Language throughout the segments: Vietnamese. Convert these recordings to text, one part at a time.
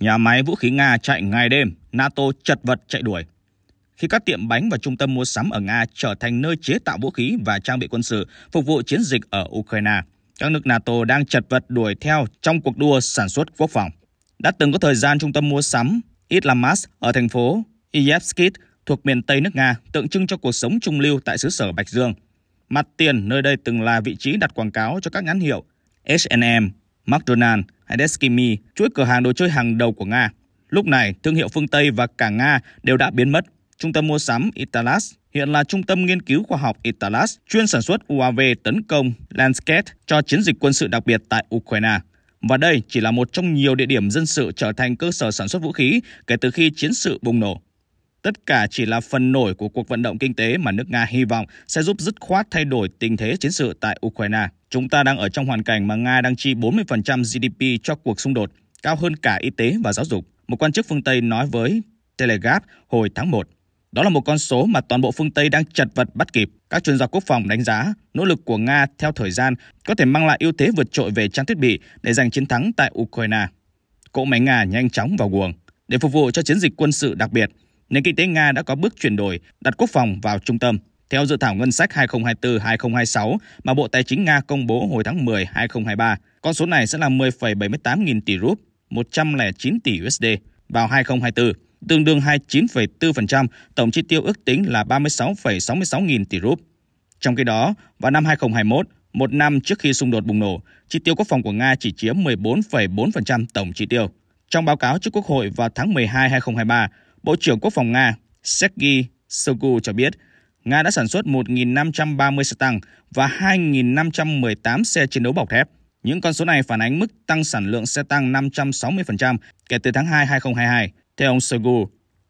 Nhà máy vũ khí Nga chạy ngày đêm, NATO chật vật chạy đuổi. Khi các tiệm bánh và trung tâm mua sắm ở Nga trở thành nơi chế tạo vũ khí và trang bị quân sự phục vụ chiến dịch ở Ukraine, các nước NATO đang chật vật đuổi theo trong cuộc đua sản xuất quốc phòng. Đã từng có thời gian trung tâm mua sắm Islamas ở thành phố Iyevskit thuộc miền Tây nước Nga tượng trưng cho cuộc sống trung lưu tại xứ sở Bạch Dương. Mặt tiền nơi đây từng là vị trí đặt quảng cáo cho các nhãn hiệu H&M, McDonald's hay Deskimi, chuỗi cửa hàng đồ chơi hàng đầu của Nga. Lúc này, thương hiệu phương Tây và cả Nga đều đã biến mất. Trung tâm mua sắm Italas hiện là trung tâm nghiên cứu khoa học Italas chuyên sản xuất UAV tấn công Lancet cho chiến dịch quân sự đặc biệt tại Ukraine. Và đây chỉ là một trong nhiều địa điểm dân sự trở thành cơ sở sản xuất vũ khí kể từ khi chiến sự bùng nổ. Tất cả chỉ là phần nổi của cuộc vận động kinh tế mà nước Nga hy vọng sẽ giúp dứt khoát thay đổi tình thế chiến sự tại Ukraine. Chúng ta đang ở trong hoàn cảnh mà Nga đang chi 40% GDP cho cuộc xung đột, cao hơn cả y tế và giáo dục, một quan chức phương Tây nói với Telegraph hồi tháng 1. Đó là một con số mà toàn bộ phương Tây đang chật vật bắt kịp. Các chuyên gia quốc phòng đánh giá nỗ lực của Nga theo thời gian có thể mang lại ưu thế vượt trội về trang thiết bị để giành chiến thắng tại Ukraine. Cỗ máy Nga nhanh chóng vào guồng. Để phục vụ cho chiến dịch quân sự đặc biệt, nền kinh tế Nga đã có bước chuyển đổi, đặt quốc phòng vào trung tâm theo dự thảo ngân sách 2024-2026 mà Bộ Tài chính Nga công bố hồi tháng 10 2023. Con số này sẽ là 10,78 nghìn tỷ rúp, 109 tỷ USD vào 2024, tương đương 29,4%, tổng chi tiêu ước tính là 36,66 nghìn tỷ rúp. Trong khi đó, vào năm 2021, một năm trước khi xung đột bùng nổ, chi tiêu quốc phòng của Nga chỉ chiếm 14,4% tổng chi tiêu. Trong báo cáo trước Quốc hội vào tháng 12 2023, Bộ trưởng Quốc phòng Nga Sergei Shoigu cho biết Nga đã sản xuất 1.530 xe tăng và 2.518 xe chiến đấu bọc thép. Những con số này phản ánh mức tăng sản lượng xe tăng 560% kể từ tháng 2 2022. Theo ông Shoigu,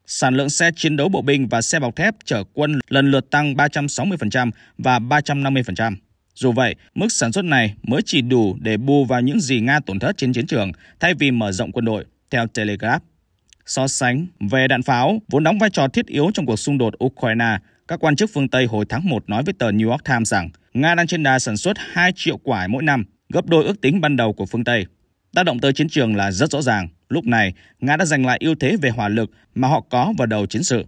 sản lượng xe chiến đấu bộ binh và xe bọc thép chở quân lần lượt tăng 360% và 350%. Dù vậy, mức sản xuất này mới chỉ đủ để bù vào những gì Nga tổn thất trên chiến trường thay vì mở rộng quân đội, theo Telegraph. So sánh về đạn pháo, vốn đóng vai trò thiết yếu trong cuộc xung đột Ukraine, các quan chức phương Tây hồi tháng 1 nói với tờ New York Times rằng Nga đang trên đà sản xuất 2 triệu quả mỗi năm, gấp đôi ước tính ban đầu của phương Tây. Tác động tới chiến trường là rất rõ ràng. Lúc này, Nga đã giành lại ưu thế về hỏa lực mà họ có vào đầu chiến sự.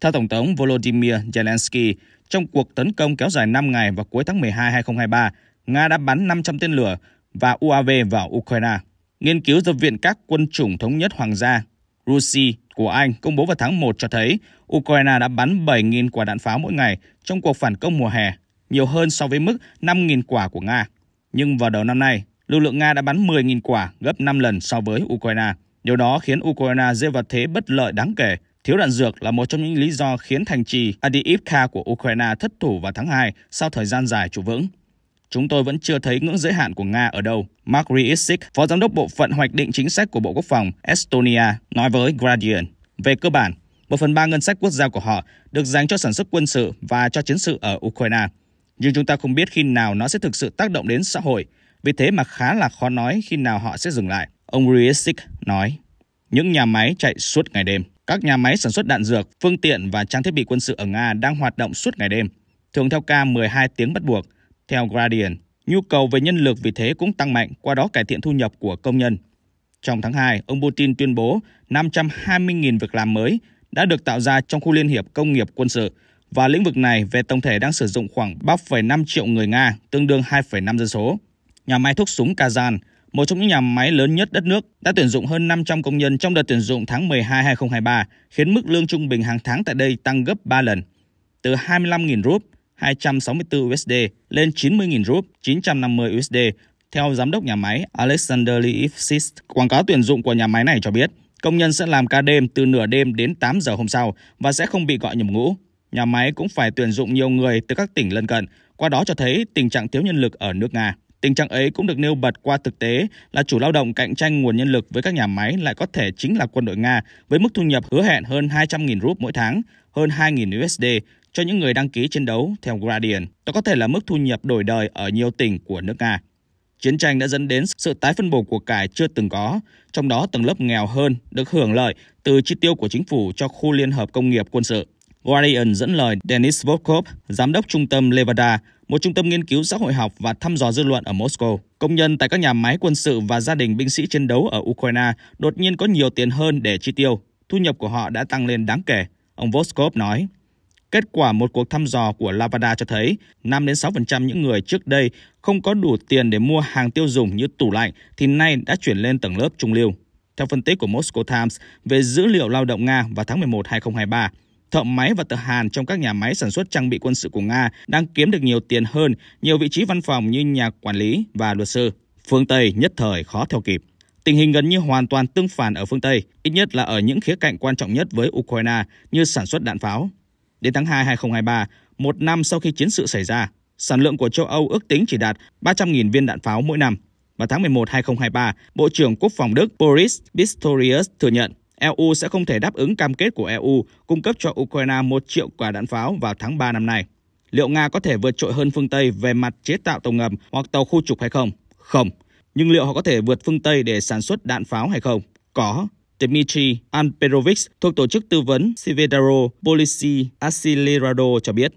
Theo Tổng thống Volodymyr Zelensky, trong cuộc tấn công kéo dài 5 ngày vào cuối tháng 12 2023, Nga đã bắn 500 tên lửa và UAV vào Ukraine. Nghiên cứu do Viện các quân chủng thống nhất Hoàng gia, Rusi của Anh công bố vào tháng 1 cho thấy Ukraine đã bắn 7.000 quả đạn pháo mỗi ngày trong cuộc phản công mùa hè, nhiều hơn so với mức 5.000 quả của Nga. Nhưng vào đầu năm nay, lực lượng Nga đã bắn 10.000 quả, gấp 5 lần so với Ukraine. Điều đó khiến Ukraine rơi vào thế bất lợi đáng kể. Thiếu đạn dược là một trong những lý do khiến thành trì Adiivka của Ukraine thất thủ vào tháng 2 sau thời gian dài trụ vững. Chúng tôi vẫn chưa thấy ngưỡng giới hạn của Nga ở đâu. Mark Riesik, Phó Giám đốc Bộ phận Hoạch định Chính sách của Bộ Quốc phòng Estonia, nói với Guardian. Về cơ bản, một phần ba ngân sách quốc gia của họ được dành cho sản xuất quân sự và cho chiến sự ở Ukraine. Nhưng chúng ta không biết khi nào nó sẽ thực sự tác động đến xã hội, vì thế mà khá là khó nói khi nào họ sẽ dừng lại. Ông Riesik nói, những nhà máy chạy suốt ngày đêm. Các nhà máy sản xuất đạn dược, phương tiện và trang thiết bị quân sự ở Nga đang hoạt động suốt ngày đêm, thường theo ca 12 tiếng bắt buộc, theo Guardian, nhu cầu về nhân lực vì thế cũng tăng mạnh, qua đó cải thiện thu nhập của công nhân. Trong tháng 2, ông Putin tuyên bố 520.000 việc làm mới đã được tạo ra trong khu liên hiệp công nghiệp quân sự và lĩnh vực này về tổng thể đang sử dụng khoảng 3,5 triệu người Nga, tương đương 2,5 dân số. Nhà máy thuốc súng Kazan, một trong những nhà máy lớn nhất đất nước, đã tuyển dụng hơn 500 công nhân trong đợt tuyển dụng tháng 12 2023, khiến mức lương trung bình hàng tháng tại đây tăng gấp 3 lần, từ 25.000 rúp 264 USD lên 90.000 rup 950 USD theo giám đốc nhà máy Alexander Leifsitz. Quảng cáo tuyển dụng của nhà máy này cho biết, công nhân sẽ làm ca đêm từ nửa đêm đến 8 giờ hôm sau và sẽ không bị gọi nhầm ngũ. Nhà máy cũng phải tuyển dụng nhiều người từ các tỉnh lân cận, qua đó cho thấy tình trạng thiếu nhân lực ở nước Nga. Tình trạng ấy cũng được nêu bật qua thực tế là chủ lao động cạnh tranh nguồn nhân lực với các nhà máy lại có thể chính là quân đội Nga với mức thu nhập hứa hẹn hơn 200.000 rúp mỗi tháng, hơn 2.000 USD cho những người đăng ký chiến đấu theo Gradient. Đó có thể là mức thu nhập đổi đời ở nhiều tỉnh của nước Nga. Chiến tranh đã dẫn đến sự tái phân bổ của cải chưa từng có, trong đó tầng lớp nghèo hơn được hưởng lợi từ chi tiêu của chính phủ cho khu liên hợp công nghiệp quân sự. Guardian dẫn lời Denis Volkov, giám đốc trung tâm Levada, một trung tâm nghiên cứu xã hội học và thăm dò dư luận ở Moscow. Công nhân tại các nhà máy quân sự và gia đình binh sĩ chiến đấu ở Ukraine đột nhiên có nhiều tiền hơn để chi tiêu. Thu nhập của họ đã tăng lên đáng kể, ông Volkov nói. Kết quả một cuộc thăm dò của Lavada cho thấy 5 đến 6% những người trước đây không có đủ tiền để mua hàng tiêu dùng như tủ lạnh thì nay đã chuyển lên tầng lớp trung lưu. Theo phân tích của Moscow Times về dữ liệu lao động Nga vào tháng 11 2023, thợ máy và thợ hàn trong các nhà máy sản xuất trang bị quân sự của Nga đang kiếm được nhiều tiền hơn nhiều vị trí văn phòng như nhà quản lý và luật sư. Phương Tây nhất thời khó theo kịp. Tình hình gần như hoàn toàn tương phản ở phương Tây, ít nhất là ở những khía cạnh quan trọng nhất với Ukraine như sản xuất đạn pháo. Đến tháng 2 2023, một năm sau khi chiến sự xảy ra, sản lượng của châu Âu ước tính chỉ đạt 300.000 viên đạn pháo mỗi năm. Vào tháng 11 2023, Bộ trưởng Quốc phòng Đức Boris Pistorius thừa nhận EU sẽ không thể đáp ứng cam kết của EU cung cấp cho Ukraine 1 triệu quả đạn pháo vào tháng 3 năm nay. Liệu Nga có thể vượt trội hơn phương Tây về mặt chế tạo tàu ngầm hoặc tàu khu trục hay không? Không. Nhưng liệu họ có thể vượt phương Tây để sản xuất đạn pháo hay không? Có. Dmitry Anperovich thuộc tổ chức tư vấn Sivedaro Policy Accelerado cho biết.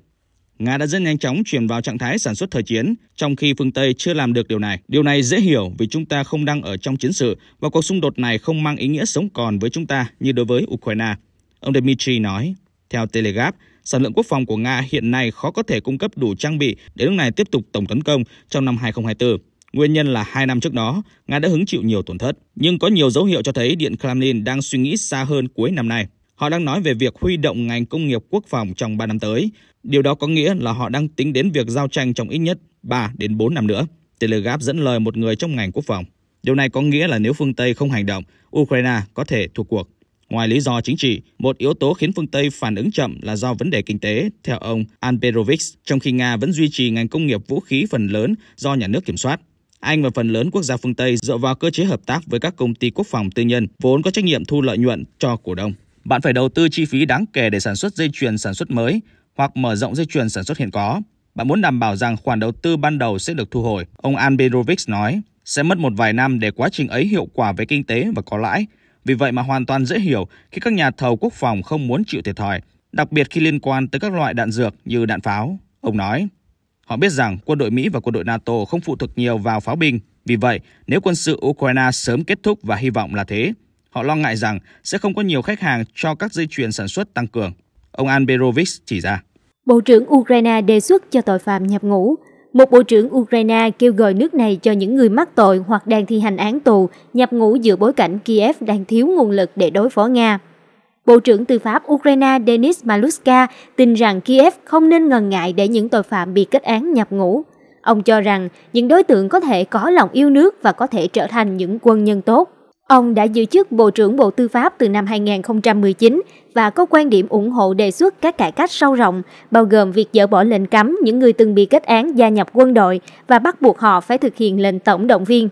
Nga đã rất nhanh chóng chuyển vào trạng thái sản xuất thời chiến, trong khi phương Tây chưa làm được điều này. Điều này dễ hiểu vì chúng ta không đang ở trong chiến sự và cuộc xung đột này không mang ý nghĩa sống còn với chúng ta như đối với Ukraine. Ông Dmitry nói, theo Telegraph, sản lượng quốc phòng của Nga hiện nay khó có thể cung cấp đủ trang bị để nước này tiếp tục tổng tấn công trong năm 2024. Nguyên nhân là hai năm trước đó, Nga đã hứng chịu nhiều tổn thất, nhưng có nhiều dấu hiệu cho thấy Điện Kremlin đang suy nghĩ xa hơn cuối năm nay. Họ đang nói về việc huy động ngành công nghiệp quốc phòng trong 3 năm tới. Điều đó có nghĩa là họ đang tính đến việc giao tranh trong ít nhất 3 đến 4 năm nữa. Telegraph dẫn lời một người trong ngành quốc phòng. Điều này có nghĩa là nếu phương Tây không hành động, Ukraine có thể thua cuộc. Ngoài lý do chính trị, một yếu tố khiến phương Tây phản ứng chậm là do vấn đề kinh tế, theo ông Alperovich, trong khi Nga vẫn duy trì ngành công nghiệp vũ khí phần lớn do nhà nước kiểm soát. Anh và phần lớn quốc gia phương Tây dựa vào cơ chế hợp tác với các công ty quốc phòng tư nhân vốn có trách nhiệm thu lợi nhuận cho cổ đông. Bạn phải đầu tư chi phí đáng kể để sản xuất dây chuyền sản xuất mới hoặc mở rộng dây chuyền sản xuất hiện có. Bạn muốn đảm bảo rằng khoản đầu tư ban đầu sẽ được thu hồi, ông Anberovic nói, sẽ mất một vài năm để quá trình ấy hiệu quả với kinh tế và có lãi. Vì vậy mà hoàn toàn dễ hiểu khi các nhà thầu quốc phòng không muốn chịu thiệt thòi, đặc biệt khi liên quan tới các loại đạn dược như đạn pháo, ông nói. Họ biết rằng quân đội Mỹ và quân đội NATO không phụ thuộc nhiều vào pháo binh. Vì vậy, nếu quân sự Ukraine sớm kết thúc và hy vọng là thế, họ lo ngại rằng sẽ không có nhiều khách hàng cho các dây chuyền sản xuất tăng cường. Ông Anberovich chỉ ra. Bộ trưởng Ukraine đề xuất cho tội phạm nhập ngũ. Một bộ trưởng Ukraine kêu gọi nước này cho những người mắc tội hoặc đang thi hành án tù nhập ngũ giữa bối cảnh Kiev đang thiếu nguồn lực để đối phó Nga. Bộ trưởng Tư pháp Ukraine Denis Maluska tin rằng Kiev không nên ngần ngại để những tội phạm bị kết án nhập ngũ. Ông cho rằng những đối tượng có thể có lòng yêu nước và có thể trở thành những quân nhân tốt. Ông đã giữ chức Bộ trưởng Bộ Tư pháp từ năm 2019 và có quan điểm ủng hộ đề xuất các cải cách sâu rộng, bao gồm việc dỡ bỏ lệnh cấm những người từng bị kết án gia nhập quân đội và bắt buộc họ phải thực hiện lệnh tổng động viên.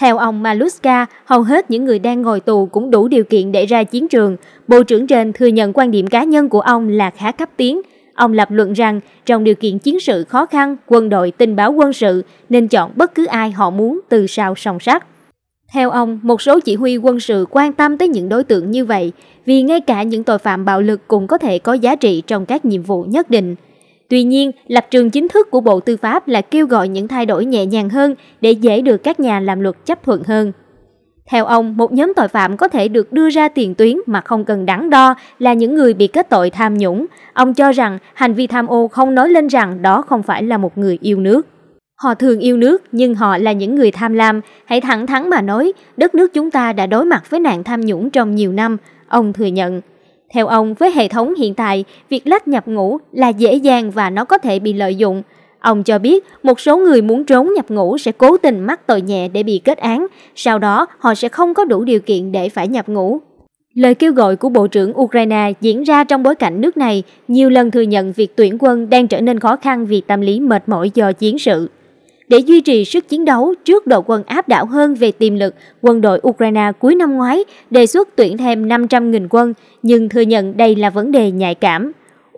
Theo ông Maluska, hầu hết những người đang ngồi tù cũng đủ điều kiện để ra chiến trường. Bộ trưởng trên thừa nhận quan điểm cá nhân của ông là khá cấp tiến. Ông lập luận rằng trong điều kiện chiến sự khó khăn, quân đội tình báo quân sự nên chọn bất cứ ai họ muốn từ sau sòng sắt. Theo ông, một số chỉ huy quân sự quan tâm tới những đối tượng như vậy vì ngay cả những tội phạm bạo lực cũng có thể có giá trị trong các nhiệm vụ nhất định. Tuy nhiên, lập trường chính thức của Bộ Tư pháp là kêu gọi những thay đổi nhẹ nhàng hơn để dễ được các nhà làm luật chấp thuận hơn. Theo ông, một nhóm tội phạm có thể được đưa ra tiền tuyến mà không cần đắn đo là những người bị kết tội tham nhũng. Ông cho rằng hành vi tham ô không nói lên rằng đó không phải là một người yêu nước. Họ thường yêu nước nhưng họ là những người tham lam. Hãy thẳng thắn mà nói, đất nước chúng ta đã đối mặt với nạn tham nhũng trong nhiều năm, ông thừa nhận. Theo ông, với hệ thống hiện tại, việc lách nhập ngũ là dễ dàng và nó có thể bị lợi dụng. Ông cho biết một số người muốn trốn nhập ngũ sẽ cố tình mắc tội nhẹ để bị kết án, sau đó họ sẽ không có đủ điều kiện để phải nhập ngũ. Lời kêu gọi của Bộ trưởng Ukraine diễn ra trong bối cảnh nước này nhiều lần thừa nhận việc tuyển quân đang trở nên khó khăn vì tâm lý mệt mỏi do chiến sự để duy trì sức chiến đấu trước đội quân áp đảo hơn về tiềm lực, quân đội Ukraine cuối năm ngoái đề xuất tuyển thêm 500.000 quân, nhưng thừa nhận đây là vấn đề nhạy cảm.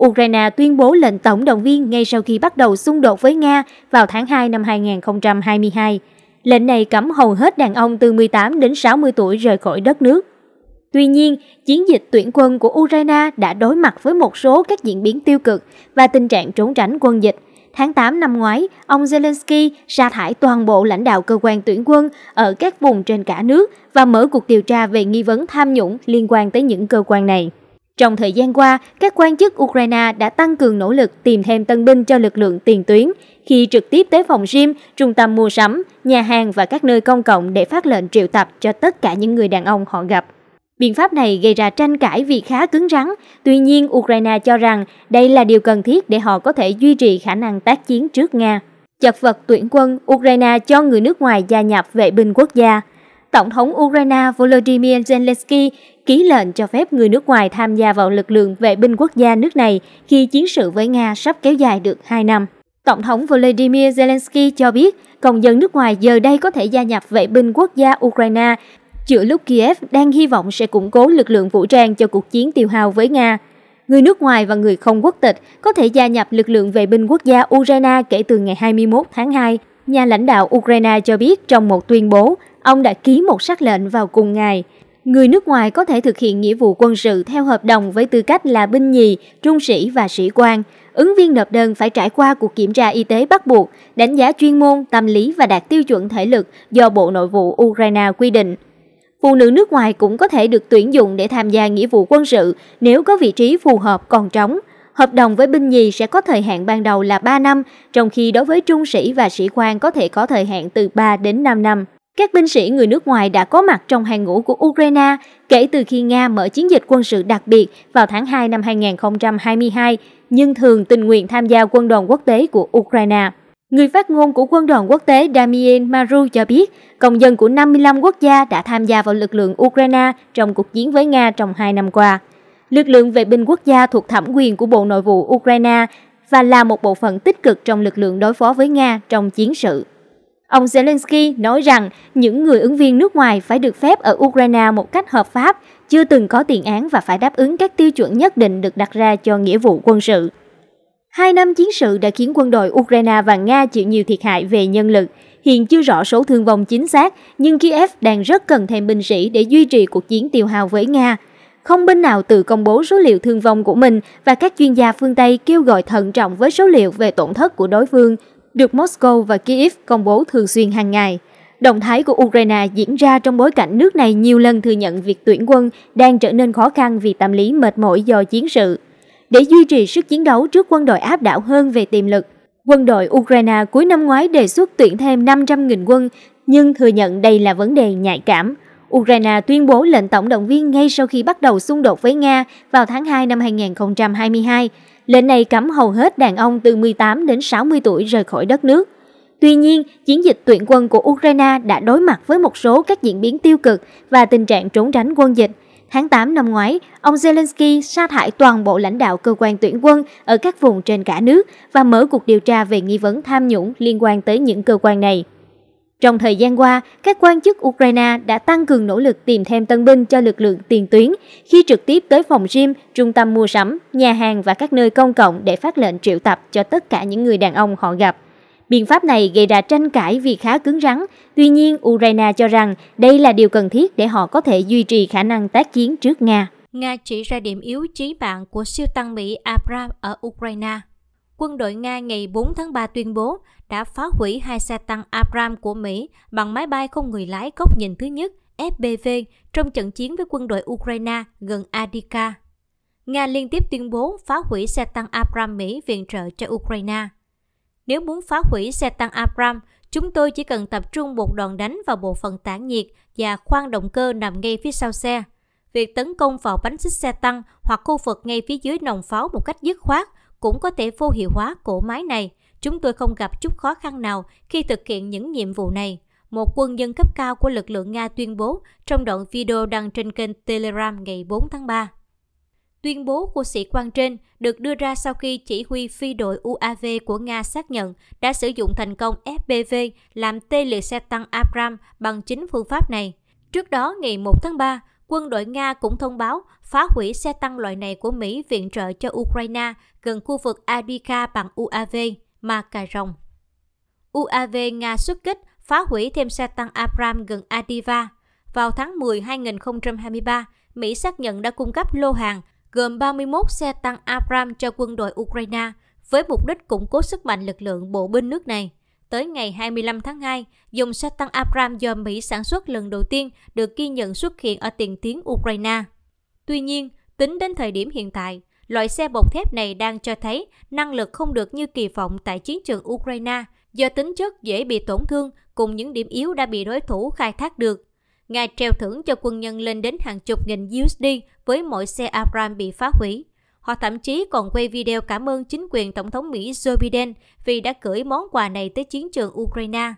Ukraine tuyên bố lệnh tổng động viên ngay sau khi bắt đầu xung đột với Nga vào tháng 2 năm 2022. Lệnh này cấm hầu hết đàn ông từ 18 đến 60 tuổi rời khỏi đất nước. Tuy nhiên, chiến dịch tuyển quân của Ukraine đã đối mặt với một số các diễn biến tiêu cực và tình trạng trốn tránh quân dịch – tháng 8 năm ngoái, ông Zelensky sa thải toàn bộ lãnh đạo cơ quan tuyển quân ở các vùng trên cả nước và mở cuộc điều tra về nghi vấn tham nhũng liên quan tới những cơ quan này. Trong thời gian qua, các quan chức Ukraine đã tăng cường nỗ lực tìm thêm tân binh cho lực lượng tiền tuyến khi trực tiếp tới phòng gym, trung tâm mua sắm, nhà hàng và các nơi công cộng để phát lệnh triệu tập cho tất cả những người đàn ông họ gặp. Biện pháp này gây ra tranh cãi vì khá cứng rắn, tuy nhiên Ukraine cho rằng đây là điều cần thiết để họ có thể duy trì khả năng tác chiến trước Nga. Chật vật tuyển quân, Ukraine cho người nước ngoài gia nhập vệ binh quốc gia. Tổng thống Ukraine Volodymyr Zelensky ký lệnh cho phép người nước ngoài tham gia vào lực lượng vệ binh quốc gia nước này khi chiến sự với Nga sắp kéo dài được 2 năm. Tổng thống Volodymyr Zelensky cho biết, công dân nước ngoài giờ đây có thể gia nhập vệ binh quốc gia Ukraine giữa lúc Kiev đang hy vọng sẽ củng cố lực lượng vũ trang cho cuộc chiến tiêu hao với Nga. Người nước ngoài và người không quốc tịch có thể gia nhập lực lượng vệ binh quốc gia Ukraine kể từ ngày 21 tháng 2. Nhà lãnh đạo Ukraine cho biết trong một tuyên bố, ông đã ký một sắc lệnh vào cùng ngày. Người nước ngoài có thể thực hiện nghĩa vụ quân sự theo hợp đồng với tư cách là binh nhì, trung sĩ và sĩ quan. Ứng viên nộp đơn phải trải qua cuộc kiểm tra y tế bắt buộc, đánh giá chuyên môn, tâm lý và đạt tiêu chuẩn thể lực do Bộ Nội vụ Ukraine quy định. Phụ nữ nước ngoài cũng có thể được tuyển dụng để tham gia nghĩa vụ quân sự nếu có vị trí phù hợp còn trống. Hợp đồng với binh nhì sẽ có thời hạn ban đầu là 3 năm, trong khi đối với trung sĩ và sĩ quan có thể có thời hạn từ 3 đến 5 năm. Các binh sĩ người nước ngoài đã có mặt trong hàng ngũ của Ukraine kể từ khi Nga mở chiến dịch quân sự đặc biệt vào tháng 2 năm 2022, nhưng thường tình nguyện tham gia quân đoàn quốc tế của Ukraine. Người phát ngôn của quân đoàn quốc tế Damien Maru cho biết, công dân của 55 quốc gia đã tham gia vào lực lượng Ukraine trong cuộc chiến với Nga trong hai năm qua. Lực lượng vệ binh quốc gia thuộc thẩm quyền của Bộ Nội vụ Ukraine và là một bộ phận tích cực trong lực lượng đối phó với Nga trong chiến sự. Ông Zelensky nói rằng những người ứng viên nước ngoài phải được phép ở Ukraine một cách hợp pháp, chưa từng có tiền án và phải đáp ứng các tiêu chuẩn nhất định được đặt ra cho nghĩa vụ quân sự. Hai năm chiến sự đã khiến quân đội Ukraine và Nga chịu nhiều thiệt hại về nhân lực. Hiện chưa rõ số thương vong chính xác, nhưng Kiev đang rất cần thêm binh sĩ để duy trì cuộc chiến tiêu hao với Nga. Không bên nào tự công bố số liệu thương vong của mình và các chuyên gia phương Tây kêu gọi thận trọng với số liệu về tổn thất của đối phương, được Moscow và Kiev công bố thường xuyên hàng ngày. Động thái của Ukraine diễn ra trong bối cảnh nước này nhiều lần thừa nhận việc tuyển quân đang trở nên khó khăn vì tâm lý mệt mỏi do chiến sự để duy trì sức chiến đấu trước quân đội áp đảo hơn về tiềm lực. Quân đội Ukraine cuối năm ngoái đề xuất tuyển thêm 500.000 quân, nhưng thừa nhận đây là vấn đề nhạy cảm. Ukraine tuyên bố lệnh tổng động viên ngay sau khi bắt đầu xung đột với Nga vào tháng 2 năm 2022. Lệnh này cấm hầu hết đàn ông từ 18 đến 60 tuổi rời khỏi đất nước. Tuy nhiên, chiến dịch tuyển quân của Ukraine đã đối mặt với một số các diễn biến tiêu cực và tình trạng trốn tránh quân dịch – Tháng 8 năm ngoái, ông Zelensky sa thải toàn bộ lãnh đạo cơ quan tuyển quân ở các vùng trên cả nước và mở cuộc điều tra về nghi vấn tham nhũng liên quan tới những cơ quan này. Trong thời gian qua, các quan chức Ukraine đã tăng cường nỗ lực tìm thêm tân binh cho lực lượng tiền tuyến khi trực tiếp tới phòng gym, trung tâm mua sắm, nhà hàng và các nơi công cộng để phát lệnh triệu tập cho tất cả những người đàn ông họ gặp. Biện pháp này gây ra tranh cãi vì khá cứng rắn, tuy nhiên Ukraine cho rằng đây là điều cần thiết để họ có thể duy trì khả năng tác chiến trước Nga. Nga chỉ ra điểm yếu chí mạng của siêu tăng Mỹ Abram ở Ukraine. Quân đội Nga ngày 4 tháng 3 tuyên bố đã phá hủy hai xe tăng Abram của Mỹ bằng máy bay không người lái góc nhìn thứ nhất FPV trong trận chiến với quân đội Ukraine gần Adika. Nga liên tiếp tuyên bố phá hủy xe tăng Abram Mỹ viện trợ cho Ukraine. Nếu muốn phá hủy xe tăng Abram, chúng tôi chỉ cần tập trung một đòn đánh vào bộ phận tản nhiệt và khoang động cơ nằm ngay phía sau xe. Việc tấn công vào bánh xích xe tăng hoặc khu vực ngay phía dưới nòng pháo một cách dứt khoát cũng có thể vô hiệu hóa cổ máy này. Chúng tôi không gặp chút khó khăn nào khi thực hiện những nhiệm vụ này. Một quân nhân cấp cao của lực lượng Nga tuyên bố trong đoạn video đăng trên kênh Telegram ngày 4 tháng 3. Tuyên bố của sĩ quan trên được đưa ra sau khi chỉ huy phi đội UAV của Nga xác nhận đã sử dụng thành công FPV làm tê liệt xe tăng Abram bằng chính phương pháp này. Trước đó, ngày 1 tháng 3, quân đội Nga cũng thông báo phá hủy xe tăng loại này của Mỹ viện trợ cho Ukraine gần khu vực Adika bằng UAV, mà cà rồng. UAV Nga xuất kích phá hủy thêm xe tăng Abram gần Adiva. Vào tháng 10 2023, Mỹ xác nhận đã cung cấp lô hàng gồm 31 xe tăng Abram cho quân đội Ukraine với mục đích củng cố sức mạnh lực lượng bộ binh nước này. Tới ngày 25 tháng 2, dòng xe tăng Abram do Mỹ sản xuất lần đầu tiên được ghi nhận xuất hiện ở tiền tuyến Ukraine. Tuy nhiên, tính đến thời điểm hiện tại, loại xe bọc thép này đang cho thấy năng lực không được như kỳ vọng tại chiến trường Ukraine do tính chất dễ bị tổn thương cùng những điểm yếu đã bị đối thủ khai thác được ngài treo thưởng cho quân nhân lên đến hàng chục nghìn USD với mỗi xe Abram bị phá hủy. Họ thậm chí còn quay video cảm ơn chính quyền Tổng thống Mỹ Joe Biden vì đã gửi món quà này tới chiến trường Ukraine.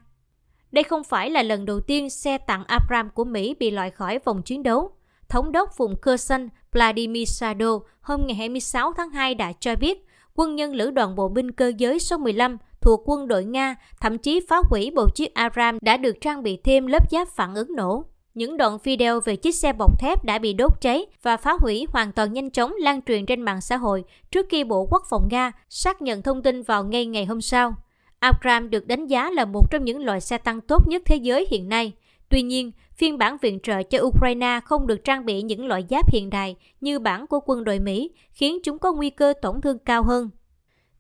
Đây không phải là lần đầu tiên xe tặng Abram của Mỹ bị loại khỏi vòng chiến đấu. Thống đốc vùng Kherson Vladimir Sado hôm ngày 26 tháng 2 đã cho biết quân nhân lữ đoàn bộ binh cơ giới số 15 thuộc quân đội Nga thậm chí phá hủy bộ chiếc Aram đã được trang bị thêm lớp giáp phản ứng nổ. Những đoạn video về chiếc xe bọc thép đã bị đốt cháy và phá hủy hoàn toàn nhanh chóng lan truyền trên mạng xã hội trước khi Bộ Quốc phòng Nga xác nhận thông tin vào ngay ngày hôm sau. Abram được đánh giá là một trong những loại xe tăng tốt nhất thế giới hiện nay. Tuy nhiên, phiên bản viện trợ cho Ukraine không được trang bị những loại giáp hiện đại như bản của quân đội Mỹ, khiến chúng có nguy cơ tổn thương cao hơn.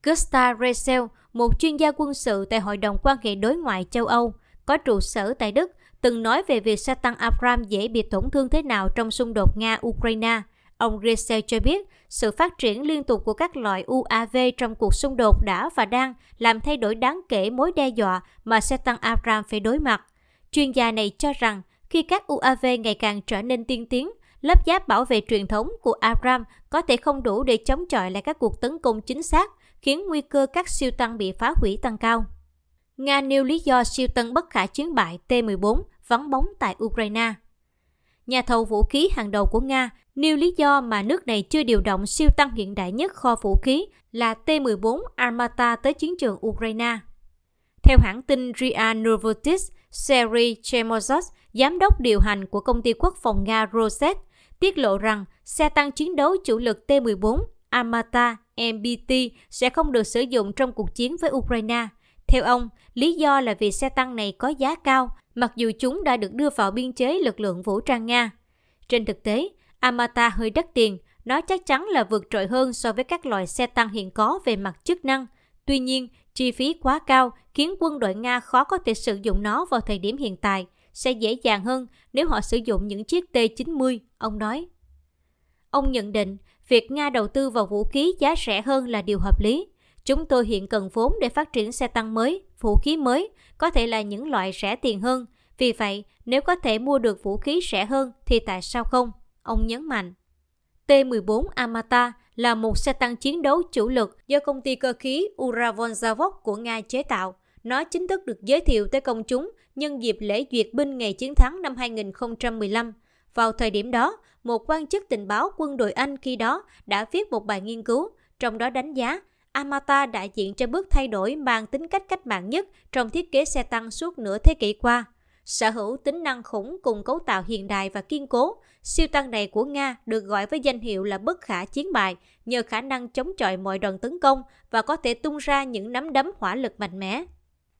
Gustav Resel, một chuyên gia quân sự tại Hội đồng quan hệ đối ngoại châu Âu, có trụ sở tại Đức, từng nói về việc Satan Abram dễ bị tổn thương thế nào trong xung đột Nga-Ukraine. Ông Grisel cho biết, sự phát triển liên tục của các loại UAV trong cuộc xung đột đã và đang làm thay đổi đáng kể mối đe dọa mà Satan Abram phải đối mặt. Chuyên gia này cho rằng, khi các UAV ngày càng trở nên tiên tiến, lớp giáp bảo vệ truyền thống của Abram có thể không đủ để chống chọi lại các cuộc tấn công chính xác, khiến nguy cơ các siêu tăng bị phá hủy tăng cao. Nga nêu lý do siêu tân bất khả chiến bại T-14 vắng bóng tại Ukraine. Nhà thầu vũ khí hàng đầu của Nga nêu lý do mà nước này chưa điều động siêu tăng hiện đại nhất kho vũ khí là T-14 Armata tới chiến trường Ukraine. Theo hãng tin RIA Novosti, Seri Chemozov, giám đốc điều hành của công ty quốc phòng Nga Roset, tiết lộ rằng xe tăng chiến đấu chủ lực T-14 Armata MBT sẽ không được sử dụng trong cuộc chiến với Ukraine – theo ông, lý do là vì xe tăng này có giá cao, mặc dù chúng đã được đưa vào biên chế lực lượng vũ trang Nga. Trên thực tế, Amata hơi đắt tiền, nó chắc chắn là vượt trội hơn so với các loại xe tăng hiện có về mặt chức năng. Tuy nhiên, chi phí quá cao khiến quân đội Nga khó có thể sử dụng nó vào thời điểm hiện tại, sẽ dễ dàng hơn nếu họ sử dụng những chiếc T-90, ông nói. Ông nhận định, việc Nga đầu tư vào vũ khí giá rẻ hơn là điều hợp lý, Chúng tôi hiện cần vốn để phát triển xe tăng mới, vũ khí mới, có thể là những loại rẻ tiền hơn. Vì vậy, nếu có thể mua được vũ khí rẻ hơn thì tại sao không? Ông nhấn mạnh. T-14 Amata là một xe tăng chiến đấu chủ lực do công ty cơ khí Uravonzavok của Nga chế tạo. Nó chính thức được giới thiệu tới công chúng nhân dịp lễ duyệt binh ngày chiến thắng năm 2015. Vào thời điểm đó, một quan chức tình báo quân đội Anh khi đó đã viết một bài nghiên cứu, trong đó đánh giá Amata đại diện cho bước thay đổi mang tính cách cách mạng nhất trong thiết kế xe tăng suốt nửa thế kỷ qua. Sở hữu tính năng khủng cùng cấu tạo hiện đại và kiên cố, siêu tăng này của Nga được gọi với danh hiệu là bất khả chiến bại nhờ khả năng chống chọi mọi đòn tấn công và có thể tung ra những nắm đấm hỏa lực mạnh mẽ.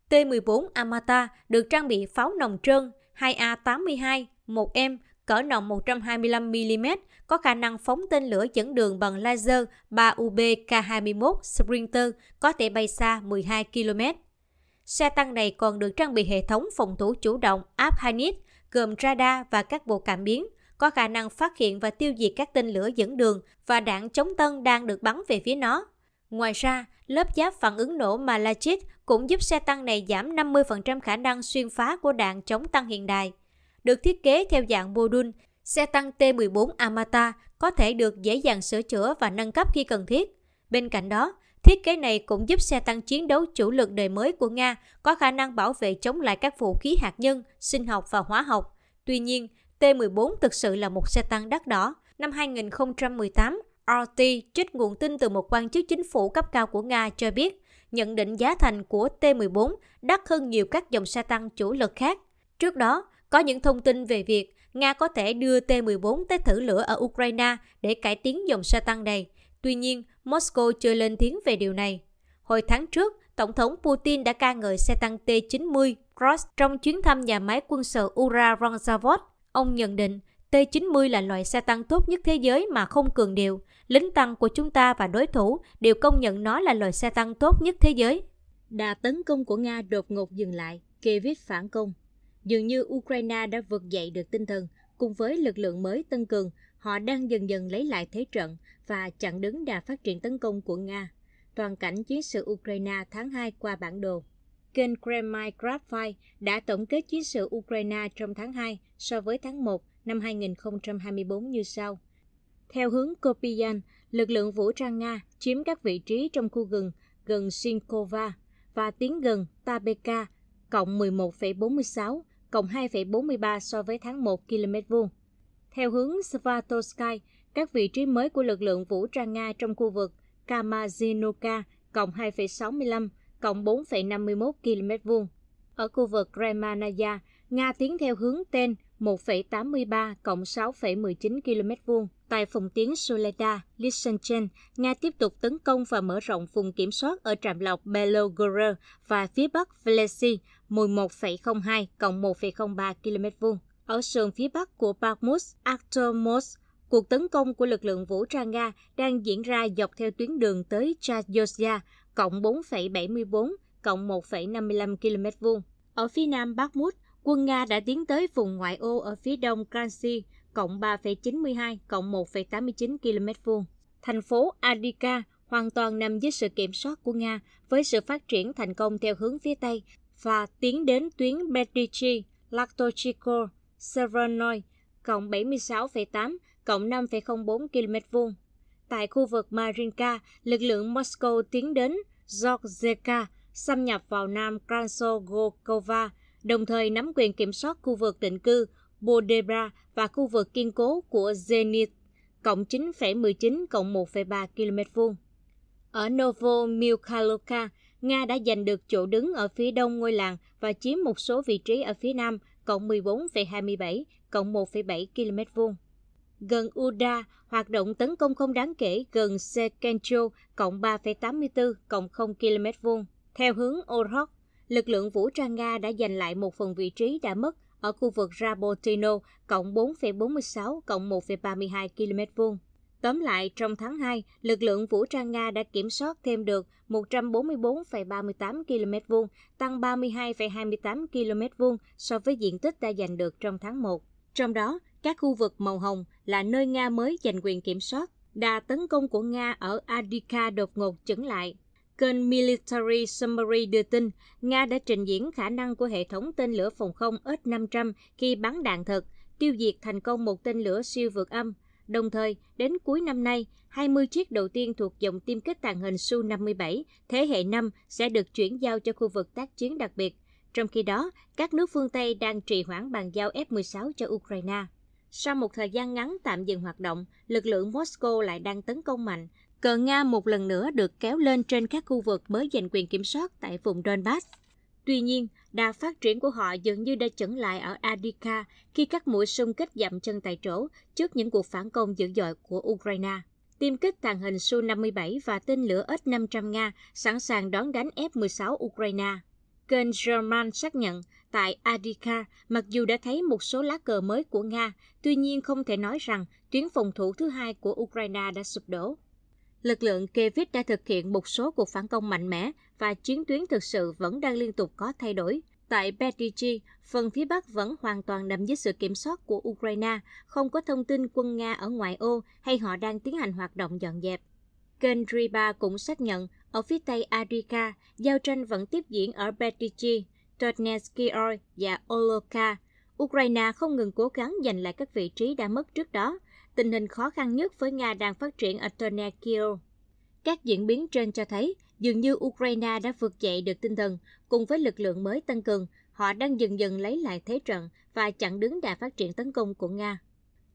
T-14 Amata được trang bị pháo nòng trơn 2A82, 1M cỡ nòng 125mm, có khả năng phóng tên lửa dẫn đường bằng laser 3UB K-21 Sprinter có thể bay xa 12 km. Xe tăng này còn được trang bị hệ thống phòng thủ chủ động áp Hanis gồm radar và các bộ cảm biến, có khả năng phát hiện và tiêu diệt các tên lửa dẫn đường và đạn chống tân đang được bắn về phía nó. Ngoài ra, lớp giáp phản ứng nổ Malachit cũng giúp xe tăng này giảm 50% khả năng xuyên phá của đạn chống tăng hiện đại được thiết kế theo dạng module, xe tăng T-14 Amata có thể được dễ dàng sửa chữa và nâng cấp khi cần thiết. Bên cạnh đó, thiết kế này cũng giúp xe tăng chiến đấu chủ lực đời mới của Nga có khả năng bảo vệ chống lại các vũ khí hạt nhân, sinh học và hóa học. Tuy nhiên, T-14 thực sự là một xe tăng đắt đỏ. Năm 2018, RT trích nguồn tin từ một quan chức chính phủ cấp cao của Nga cho biết, nhận định giá thành của T-14 đắt hơn nhiều các dòng xe tăng chủ lực khác. Trước đó, có những thông tin về việc Nga có thể đưa T-14 tới thử lửa ở Ukraine để cải tiến dòng xe tăng này. Tuy nhiên, Moscow chưa lên tiếng về điều này. Hồi tháng trước, Tổng thống Putin đã ca ngợi xe tăng T-90 Cross trong chuyến thăm nhà máy quân sự Ural Zavod. Ông nhận định T-90 là loại xe tăng tốt nhất thế giới mà không cường điệu. Lính tăng của chúng ta và đối thủ đều công nhận nó là loại xe tăng tốt nhất thế giới. Đà tấn công của Nga đột ngột dừng lại, Kiev phản công. Dường như Ukraine đã vực dậy được tinh thần, cùng với lực lượng mới tân cường, họ đang dần dần lấy lại thế trận và chặn đứng đà phát triển tấn công của Nga. Toàn cảnh chiến sự Ukraine tháng 2 qua bản đồ. Kênh Kremlin Grapevine đã tổng kết chiến sự Ukraine trong tháng 2 so với tháng 1 năm 2024 như sau. Theo hướng Kopian, lực lượng vũ trang Nga chiếm các vị trí trong khu rừng gần Sinkova và tiến gần Tabeka, cộng 11,46 cộng 2,43 so với tháng 1 km vuông. Theo hướng Svatovsky, các vị trí mới của lực lượng vũ trang Nga trong khu vực Kamazinoka cộng 2,65 cộng 4,51 km vuông. Ở khu vực Kremanaya, Nga tiến theo hướng tên 1,83 cộng 6,19 km vuông tại phòng tuyến Soledad, Lysenchen, Nga tiếp tục tấn công và mở rộng vùng kiểm soát ở trạm lọc Belogorod và phía bắc Vlesi 11,02 cộng 1,03 km vuông. Ở sườn phía bắc của Bakhmut, Artomosk, cuộc tấn công của lực lượng vũ trang Nga đang diễn ra dọc theo tuyến đường tới Chayozya, cộng 4,74 cộng 1,55 km vuông. Ở phía nam Bakhmut, quân Nga đã tiến tới vùng ngoại ô ở phía đông Kransi, cộng 3,92 cộng 1,89 km vuông. Thành phố Adika hoàn toàn nằm dưới sự kiểm soát của Nga với sự phát triển thành công theo hướng phía Tây và tiến đến tuyến Betrichi, Laktochiko, Severnoi, cộng 76,8 cộng 5,04 km vuông. Tại khu vực Marinka, lực lượng Moscow tiến đến zorzeka xâm nhập vào nam Kransogorkova, đồng thời nắm quyền kiểm soát khu vực định cư Bodebra và khu vực kiên cố của Zenit, cộng 9,19 cộng 1,3 km vuông. Ở Novo Mikhailovka, Nga đã giành được chỗ đứng ở phía đông ngôi làng và chiếm một số vị trí ở phía nam, cộng 14,27 cộng 1,7 km vuông. Gần Uda, hoạt động tấn công không đáng kể gần Sekencho, cộng 3,84 cộng 0 km vuông. Theo hướng Orhok, lực lượng vũ trang Nga đã giành lại một phần vị trí đã mất ở khu vực Rabotino cộng 4,46 cộng 1,32 km vuông. Tóm lại, trong tháng 2, lực lượng vũ trang Nga đã kiểm soát thêm được 144,38 km vuông, tăng 32,28 km vuông so với diện tích đã giành được trong tháng 1. Trong đó, các khu vực màu hồng là nơi Nga mới giành quyền kiểm soát. Đà tấn công của Nga ở Adika đột ngột chững lại Kênh Military Summary đưa tin, Nga đã trình diễn khả năng của hệ thống tên lửa phòng không S-500 khi bắn đạn thật, tiêu diệt thành công một tên lửa siêu vượt âm. Đồng thời, đến cuối năm nay, 20 chiếc đầu tiên thuộc dòng tiêm kích tàng hình Su-57 thế hệ 5 sẽ được chuyển giao cho khu vực tác chiến đặc biệt. Trong khi đó, các nước phương Tây đang trì hoãn bàn giao F-16 cho Ukraine. Sau một thời gian ngắn tạm dừng hoạt động, lực lượng Moscow lại đang tấn công mạnh, cờ Nga một lần nữa được kéo lên trên các khu vực mới giành quyền kiểm soát tại vùng Donbass. Tuy nhiên, đà phát triển của họ dường như đã chững lại ở Adika khi các mũi xung kích dậm chân tại chỗ trước những cuộc phản công dữ dội của Ukraine. Tiêm kích tàng hình Su-57 và tên lửa S-500 Nga sẵn sàng đón đánh F-16 Ukraine. Kênh German xác nhận, tại Adika, mặc dù đã thấy một số lá cờ mới của Nga, tuy nhiên không thể nói rằng tuyến phòng thủ thứ hai của Ukraine đã sụp đổ lực lượng Kiev đã thực hiện một số cuộc phản công mạnh mẽ và chiến tuyến thực sự vẫn đang liên tục có thay đổi. Tại Berdichi, phần phía Bắc vẫn hoàn toàn nằm dưới sự kiểm soát của Ukraine, không có thông tin quân Nga ở ngoại ô hay họ đang tiến hành hoạt động dọn dẹp. Kênh Riba cũng xác nhận, ở phía tây Adrika, giao tranh vẫn tiếp diễn ở Berdichi, Donetsk và Oloka. Ukraine không ngừng cố gắng giành lại các vị trí đã mất trước đó, tình hình khó khăn nhất với Nga đang phát triển ở Donetsk. Các diễn biến trên cho thấy, dường như Ukraine đã vượt dậy được tinh thần, cùng với lực lượng mới tăng cường, họ đang dần dần lấy lại thế trận và chặn đứng đà phát triển tấn công của Nga.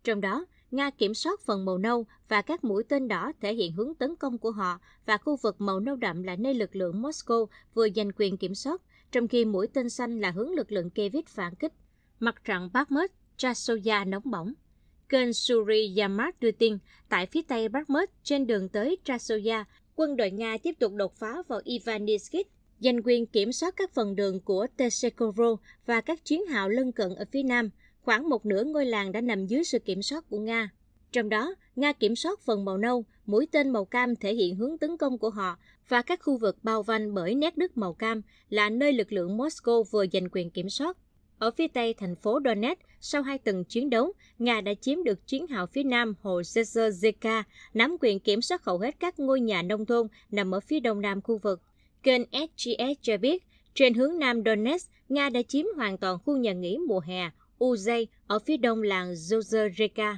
Trong đó, Nga kiểm soát phần màu nâu và các mũi tên đỏ thể hiện hướng tấn công của họ và khu vực màu nâu đậm là nơi lực lượng Moscow vừa giành quyền kiểm soát, trong khi mũi tên xanh là hướng lực lượng Kiev phản kích. Mặt trận Bakhmut, Chasoya nóng bỏng. Kênh Suri Yamak đưa tin, tại phía tây Bakhmut trên đường tới Trasoya, quân đội Nga tiếp tục đột phá vào Ivanivskit, giành quyền kiểm soát các phần đường của Tesekoro và các chiến hào lân cận ở phía nam. Khoảng một nửa ngôi làng đã nằm dưới sự kiểm soát của Nga. Trong đó, Nga kiểm soát phần màu nâu, mũi tên màu cam thể hiện hướng tấn công của họ và các khu vực bao quanh bởi nét đứt màu cam là nơi lực lượng Moscow vừa giành quyền kiểm soát. Ở phía tây thành phố Donetsk, sau hai tuần chiến đấu, Nga đã chiếm được chiến hào phía nam hồ Zezerzyka, nắm quyền kiểm soát hầu hết các ngôi nhà nông thôn nằm ở phía đông nam khu vực. Kênh SGS cho biết, trên hướng nam Donetsk, Nga đã chiếm hoàn toàn khu nhà nghỉ mùa hè Uzay ở phía đông làng Zozerzyka.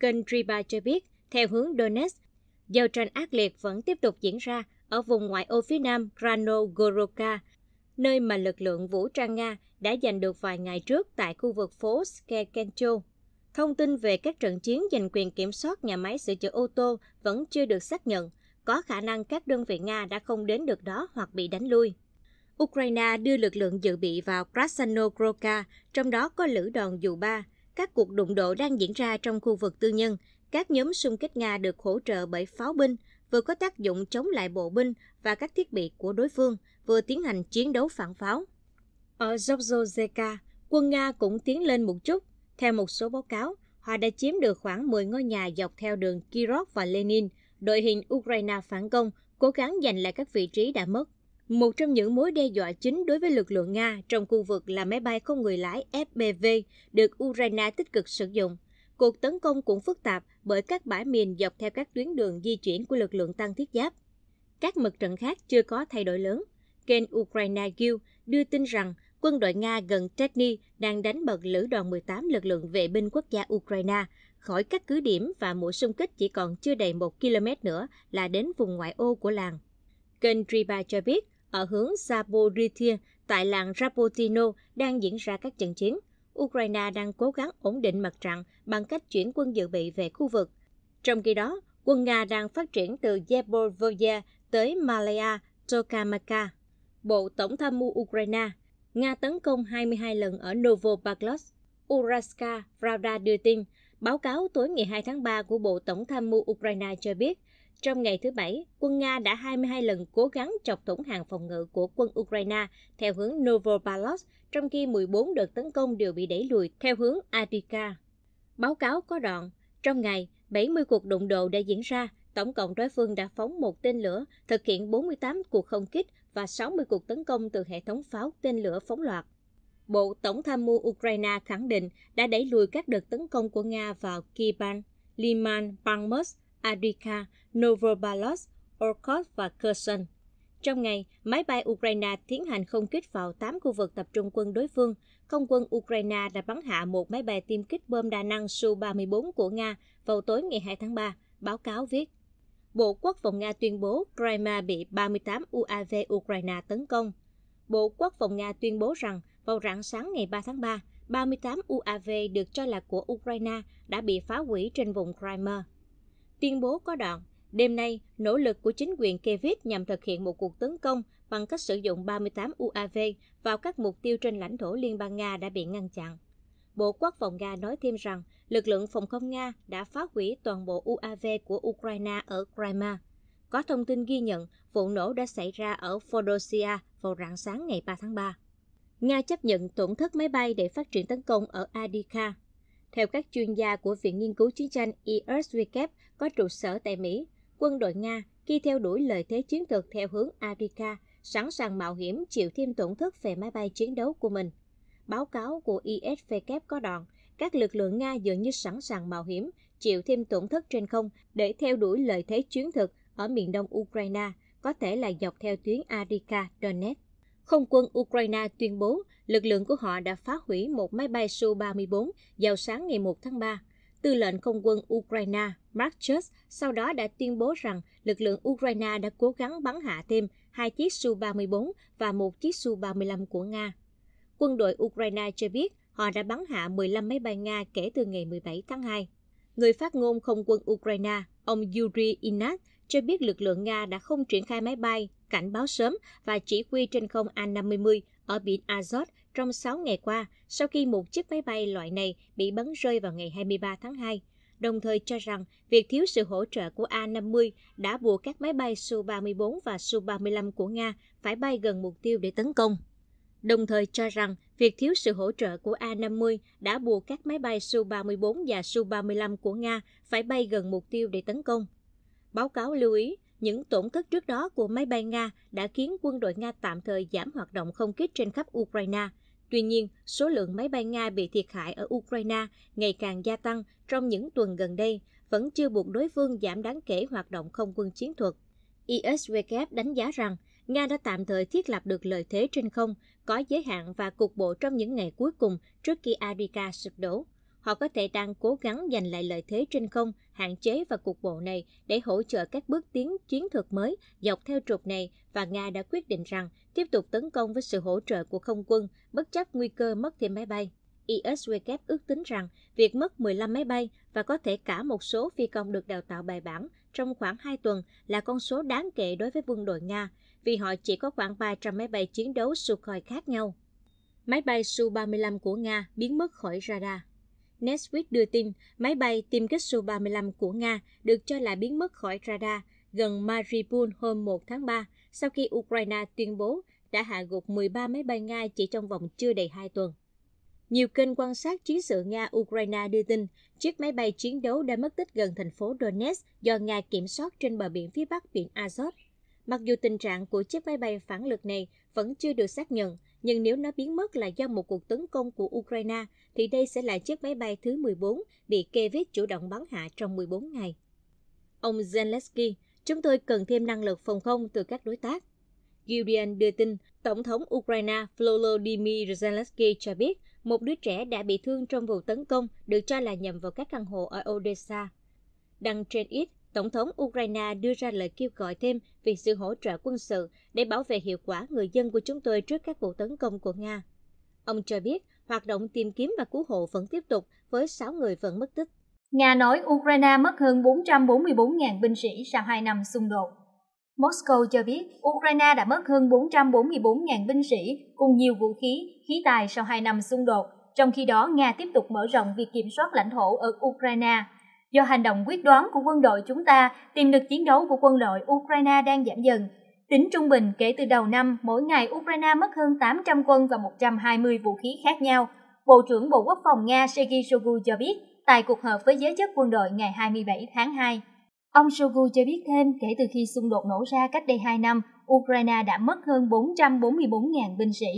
Kênh Driba cho biết, theo hướng Donetsk, giao tranh ác liệt vẫn tiếp tục diễn ra ở vùng ngoại ô phía nam Kranogoroka nơi mà lực lượng vũ trang Nga đã giành được vài ngày trước tại khu vực phố Skekencho. Thông tin về các trận chiến giành quyền kiểm soát nhà máy sửa chữa ô tô vẫn chưa được xác nhận, có khả năng các đơn vị Nga đã không đến được đó hoặc bị đánh lui. Ukraine đưa lực lượng dự bị vào Krasnogorka, trong đó có lữ đoàn dù ba. Các cuộc đụng độ đang diễn ra trong khu vực tư nhân. Các nhóm xung kích Nga được hỗ trợ bởi pháo binh, vừa có tác dụng chống lại bộ binh và các thiết bị của đối phương, vừa tiến hành chiến đấu phản pháo. Ở Zorozeka, quân Nga cũng tiến lên một chút. Theo một số báo cáo, họ đã chiếm được khoảng 10 ngôi nhà dọc theo đường Kirov và Lenin. Đội hình Ukraine phản công, cố gắng giành lại các vị trí đã mất. Một trong những mối đe dọa chính đối với lực lượng Nga trong khu vực là máy bay không người lái FPV được Ukraine tích cực sử dụng. Cuộc tấn công cũng phức tạp bởi các bãi mìn dọc theo các tuyến đường di chuyển của lực lượng tăng thiết giáp. Các mật trận khác chưa có thay đổi lớn. Kênh Ukraine Guild đưa tin rằng quân đội Nga gần Chechny đang đánh bật lữ đoàn 18 lực lượng vệ binh quốc gia Ukraine khỏi các cứ điểm và mũi xung kích chỉ còn chưa đầy 1 km nữa là đến vùng ngoại ô của làng. Kênh Triba cho biết, ở hướng Zaporizhia tại làng Rapotino đang diễn ra các trận chiến – Ukraine đang cố gắng ổn định mặt trận bằng cách chuyển quân dự bị về khu vực. Trong khi đó, quân Nga đang phát triển từ Zaporozhye tới Malaya, Tokamaka. Bộ Tổng tham mưu Ukraine, Nga tấn công 22 lần ở Novopaglos. Uraska Pravda đưa tin, báo cáo tối ngày 2 tháng 3 của Bộ Tổng tham mưu Ukraine cho biết – trong ngày thứ Bảy, quân Nga đã 22 lần cố gắng chọc thủng hàng phòng ngự của quân Ukraine theo hướng Novopolotsk, trong khi 14 đợt tấn công đều bị đẩy lùi theo hướng Adivka. Báo cáo có đoạn, trong ngày, 70 cuộc đụng độ đã diễn ra, tổng cộng đối phương đã phóng một tên lửa, thực hiện 48 cuộc không kích và 60 cuộc tấn công từ hệ thống pháo tên lửa phóng loạt. Bộ Tổng tham mưu Ukraine khẳng định đã đẩy lùi các đợt tấn công của Nga vào Kiban, Liman, Palmus, Adrika, Novorobalos, Orkhot và Kherson. Trong ngày, máy bay Ukraine tiến hành không kích vào 8 khu vực tập trung quân đối phương. Không quân Ukraine đã bắn hạ một máy bay tiêm kích bom đa năng Su-34 của Nga vào tối ngày 2 tháng 3, báo cáo viết. Bộ Quốc phòng Nga tuyên bố Crimea bị 38 UAV Ukraine tấn công. Bộ Quốc phòng Nga tuyên bố rằng vào rạng sáng ngày 3 tháng 3, 38 UAV được cho là của Ukraine đã bị phá hủy trên vùng Crimea. Tuyên bố có đoạn, đêm nay, nỗ lực của chính quyền Kiev nhằm thực hiện một cuộc tấn công bằng cách sử dụng 38 UAV vào các mục tiêu trên lãnh thổ Liên bang Nga đã bị ngăn chặn. Bộ Quốc phòng Nga nói thêm rằng lực lượng phòng không Nga đã phá hủy toàn bộ UAV của Ukraine ở Crimea. Có thông tin ghi nhận vụ nổ đã xảy ra ở Fodosia vào rạng sáng ngày 3 tháng 3. Nga chấp nhận tổn thất máy bay để phát triển tấn công ở Adika. Theo các chuyên gia của Viện Nghiên cứu Chiến tranh ESWCAP có trụ sở tại Mỹ, quân đội Nga khi theo đuổi lợi thế chiến thuật theo hướng Arica, sẵn sàng mạo hiểm chịu thêm tổn thất về máy bay chiến đấu của mình. Báo cáo của ISVK e có đoạn, các lực lượng Nga dường như sẵn sàng mạo hiểm, chịu thêm tổn thất trên không để theo đuổi lợi thế chiến thuật ở miền đông Ukraine, có thể là dọc theo tuyến Arica Donetsk. Không quân Ukraine tuyên bố lực lượng của họ đã phá hủy một máy bay Su-34 vào sáng ngày 1 tháng 3. Tư lệnh không quân Ukraine Mark Chus sau đó đã tuyên bố rằng lực lượng Ukraine đã cố gắng bắn hạ thêm hai chiếc Su-34 và một chiếc Su-35 của Nga. Quân đội Ukraine cho biết họ đã bắn hạ 15 máy bay Nga kể từ ngày 17 tháng 2. Người phát ngôn không quân Ukraine, ông Yuri Inat, cho biết lực lượng Nga đã không triển khai máy bay, cảnh báo sớm và chỉ huy trên không A-50 ở biển Azov trong 6 ngày qua sau khi một chiếc máy bay loại này bị bắn rơi vào ngày 23 tháng 2, đồng thời cho rằng việc thiếu sự hỗ trợ của A-50 đã buộc các máy bay Su-34 và Su-35 của Nga phải bay gần mục tiêu để tấn công. Đồng thời cho rằng việc thiếu sự hỗ trợ của A-50 đã buộc các máy bay Su-34 và Su-35 của Nga phải bay gần mục tiêu để tấn công. Báo cáo lưu ý, những tổn thất trước đó của máy bay Nga đã khiến quân đội Nga tạm thời giảm hoạt động không kích trên khắp Ukraine. Tuy nhiên, số lượng máy bay Nga bị thiệt hại ở Ukraine ngày càng gia tăng trong những tuần gần đây, vẫn chưa buộc đối phương giảm đáng kể hoạt động không quân chiến thuật. ISWF đánh giá rằng Nga đã tạm thời thiết lập được lợi thế trên không, có giới hạn và cục bộ trong những ngày cuối cùng trước khi Arica sụp đổ. Họ có thể đang cố gắng giành lại lợi thế trên không, hạn chế và cục bộ này để hỗ trợ các bước tiến chiến thuật mới dọc theo trục này và Nga đã quyết định rằng tiếp tục tấn công với sự hỗ trợ của không quân, bất chấp nguy cơ mất thêm máy bay. ISW ước tính rằng việc mất 15 máy bay và có thể cả một số phi công được đào tạo bài bản trong khoảng 2 tuần là con số đáng kể đối với quân đội Nga, vì họ chỉ có khoảng 300 máy bay chiến đấu Sukhoi khác nhau. Máy bay Su-35 của Nga biến mất khỏi radar. Netsweet đưa tin máy bay tiêm kích Su-35 của Nga được cho là biến mất khỏi radar gần Mariupol hôm 1 tháng 3 sau khi Ukraine tuyên bố đã hạ gục 13 máy bay Nga chỉ trong vòng chưa đầy 2 tuần. Nhiều kênh quan sát chiến sự Nga-Ukraine đưa tin chiếc máy bay chiến đấu đã mất tích gần thành phố Donetsk do Nga kiểm soát trên bờ biển phía bắc biển Azov. Mặc dù tình trạng của chiếc máy bay phản lực này vẫn chưa được xác nhận, nhưng nếu nó biến mất là do một cuộc tấn công của Ukraine, thì đây sẽ là chiếc máy bay thứ 14 bị Kiev chủ động bắn hạ trong 14 ngày. Ông Zelensky, chúng tôi cần thêm năng lực phòng không từ các đối tác. Guardian đưa tin, Tổng thống Ukraine Volodymyr Zelensky cho biết một đứa trẻ đã bị thương trong vụ tấn công được cho là nhầm vào các căn hộ ở Odessa. Đăng trên X, Tổng thống Ukraine đưa ra lời kêu gọi thêm về sự hỗ trợ quân sự để bảo vệ hiệu quả người dân của chúng tôi trước các vụ tấn công của Nga. Ông cho biết hoạt động tìm kiếm và cứu hộ vẫn tiếp tục với 6 người vẫn mất tích. Nga nói Ukraine mất hơn 444.000 binh sĩ sau 2 năm xung đột. Moscow cho biết Ukraine đã mất hơn 444.000 binh sĩ cùng nhiều vũ khí, khí tài sau 2 năm xung đột, trong khi đó Nga tiếp tục mở rộng việc kiểm soát lãnh thổ ở Ukraine do hành động quyết đoán của quân đội chúng ta, tiềm lực chiến đấu của quân đội Ukraine đang giảm dần. Tính trung bình kể từ đầu năm, mỗi ngày Ukraine mất hơn 800 quân và 120 vũ khí khác nhau. Bộ trưởng Bộ Quốc phòng Nga Sergei Shoigu cho biết tại cuộc họp với giới chức quân đội ngày 27 tháng 2. Ông Shoigu cho biết thêm kể từ khi xung đột nổ ra cách đây 2 năm, Ukraine đã mất hơn 444.000 binh sĩ,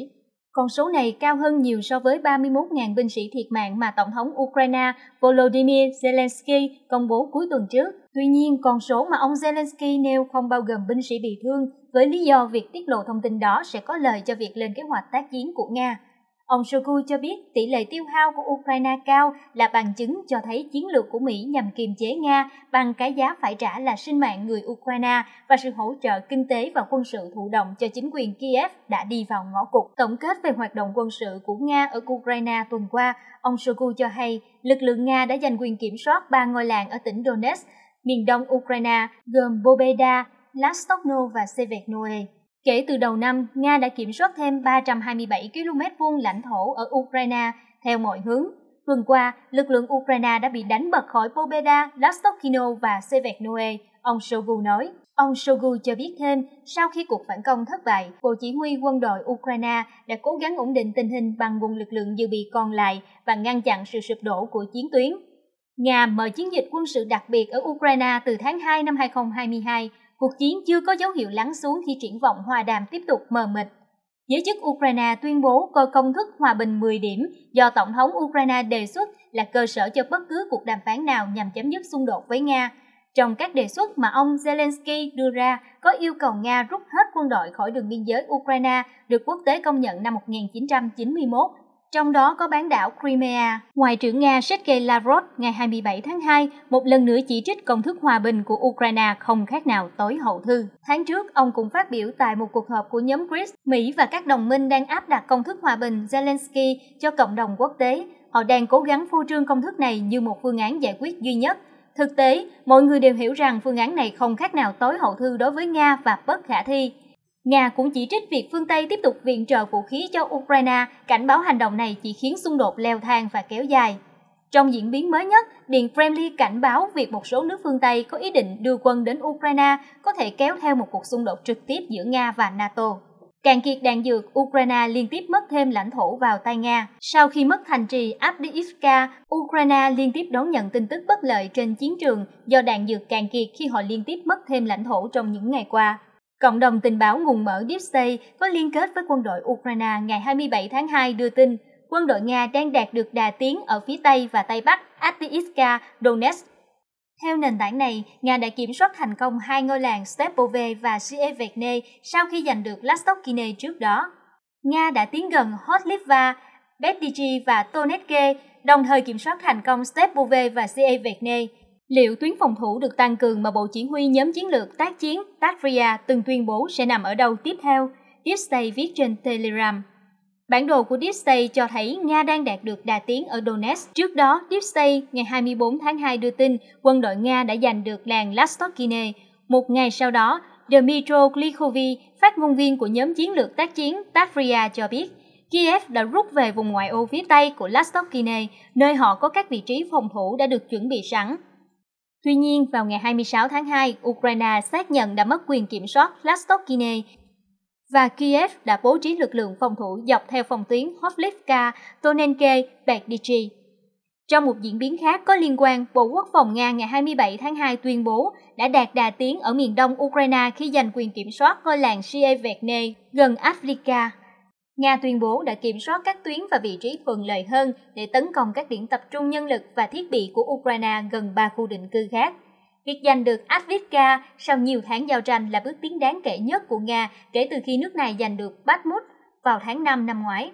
con số này cao hơn nhiều so với 31.000 binh sĩ thiệt mạng mà Tổng thống Ukraine Volodymyr Zelensky công bố cuối tuần trước. Tuy nhiên, con số mà ông Zelensky nêu không bao gồm binh sĩ bị thương với lý do việc tiết lộ thông tin đó sẽ có lợi cho việc lên kế hoạch tác chiến của Nga. Ông Shoigu cho biết tỷ lệ tiêu hao của Ukraine cao là bằng chứng cho thấy chiến lược của Mỹ nhằm kiềm chế Nga bằng cái giá phải trả là sinh mạng người Ukraine và sự hỗ trợ kinh tế và quân sự thụ động cho chính quyền Kiev đã đi vào ngõ cụt. Tổng kết về hoạt động quân sự của Nga ở Ukraine tuần qua, ông Shoigu cho hay lực lượng Nga đã giành quyền kiểm soát ba ngôi làng ở tỉnh Donetsk, miền đông Ukraine gồm Bobeda, Lastokno và Severnoye. Kể từ đầu năm, Nga đã kiểm soát thêm 327 km vuông lãnh thổ ở Ukraine theo mọi hướng. Tuần qua, lực lượng Ukraine đã bị đánh bật khỏi Pobeda, Rostokino và Severnoe, ông Shogu nói. Ông Shogu cho biết thêm, sau khi cuộc phản công thất bại, Bộ Chỉ huy quân đội Ukraine đã cố gắng ổn định tình hình bằng nguồn lực lượng dự bị còn lại và ngăn chặn sự sụp đổ của chiến tuyến. Nga mở chiến dịch quân sự đặc biệt ở Ukraine từ tháng 2 năm 2022 cuộc chiến chưa có dấu hiệu lắng xuống khi triển vọng hòa đàm tiếp tục mờ mịt. Giới chức Ukraine tuyên bố coi công thức hòa bình 10 điểm do Tổng thống Ukraine đề xuất là cơ sở cho bất cứ cuộc đàm phán nào nhằm chấm dứt xung đột với Nga. Trong các đề xuất mà ông Zelensky đưa ra có yêu cầu Nga rút hết quân đội khỏi đường biên giới Ukraine được quốc tế công nhận năm 1991 trong đó có bán đảo Crimea. Ngoại trưởng Nga Sergei Lavrov ngày 27 tháng 2 một lần nữa chỉ trích công thức hòa bình của Ukraine không khác nào tối hậu thư. Tháng trước, ông cũng phát biểu tại một cuộc họp của nhóm BRICS, Mỹ và các đồng minh đang áp đặt công thức hòa bình Zelensky cho cộng đồng quốc tế. Họ đang cố gắng phô trương công thức này như một phương án giải quyết duy nhất. Thực tế, mọi người đều hiểu rằng phương án này không khác nào tối hậu thư đối với Nga và bất khả thi. Nga cũng chỉ trích việc phương Tây tiếp tục viện trợ vũ khí cho Ukraine, cảnh báo hành động này chỉ khiến xung đột leo thang và kéo dài. Trong diễn biến mới nhất, Điện Kremlin cảnh báo việc một số nước phương Tây có ý định đưa quân đến Ukraine có thể kéo theo một cuộc xung đột trực tiếp giữa Nga và NATO. Càng kiệt đạn dược, Ukraine liên tiếp mất thêm lãnh thổ vào tay Nga. Sau khi mất thành trì Avdiivka, Ukraine liên tiếp đón nhận tin tức bất lợi trên chiến trường do đạn dược càng kiệt khi họ liên tiếp mất thêm lãnh thổ trong những ngày qua. Cộng đồng tình báo nguồn mở Deep State có liên kết với quân đội Ukraine ngày 27 tháng 2 đưa tin quân đội Nga đang đạt được đà tiến ở phía Tây và Tây Bắc Avdiivka, Donetsk. Theo nền tảng này, Nga đã kiểm soát thành công hai ngôi làng Stepove và Sievekne sau khi giành được Lastokine trước đó. Nga đã tiến gần Hotliva, Bedigi và Tonetke, đồng thời kiểm soát thành công Stepove và Sievekne liệu tuyến phòng thủ được tăng cường mà Bộ Chỉ huy nhóm chiến lược tác chiến Tatria từng tuyên bố sẽ nằm ở đâu tiếp theo, Deep viết trên Telegram. Bản đồ của Deep cho thấy Nga đang đạt được đà tiến ở Donetsk. Trước đó, Deep State ngày 24 tháng 2 đưa tin quân đội Nga đã giành được làng Lastokine. Một ngày sau đó, Dmitro Glikhovi, phát ngôn viên của nhóm chiến lược tác chiến Tatria cho biết, Kiev đã rút về vùng ngoại ô phía Tây của Lastokine, nơi họ có các vị trí phòng thủ đã được chuẩn bị sẵn. Tuy nhiên, vào ngày 26 tháng 2, Ukraine xác nhận đã mất quyền kiểm soát rostov và Kiev đã bố trí lực lượng phòng thủ dọc theo phòng tuyến Hovlivka, Tonenke, Berdichi. Trong một diễn biến khác có liên quan, Bộ Quốc phòng Nga ngày 27 tháng 2 tuyên bố đã đạt đà tiến ở miền đông Ukraine khi giành quyền kiểm soát ngôi làng Sievekne gần Avdiivka Nga tuyên bố đã kiểm soát các tuyến và vị trí thuận lợi hơn để tấn công các điểm tập trung nhân lực và thiết bị của Ukraine gần ba khu định cư khác. Việc giành được Advitka sau nhiều tháng giao tranh là bước tiến đáng kể nhất của Nga kể từ khi nước này giành được Bakhmut vào tháng 5 năm ngoái.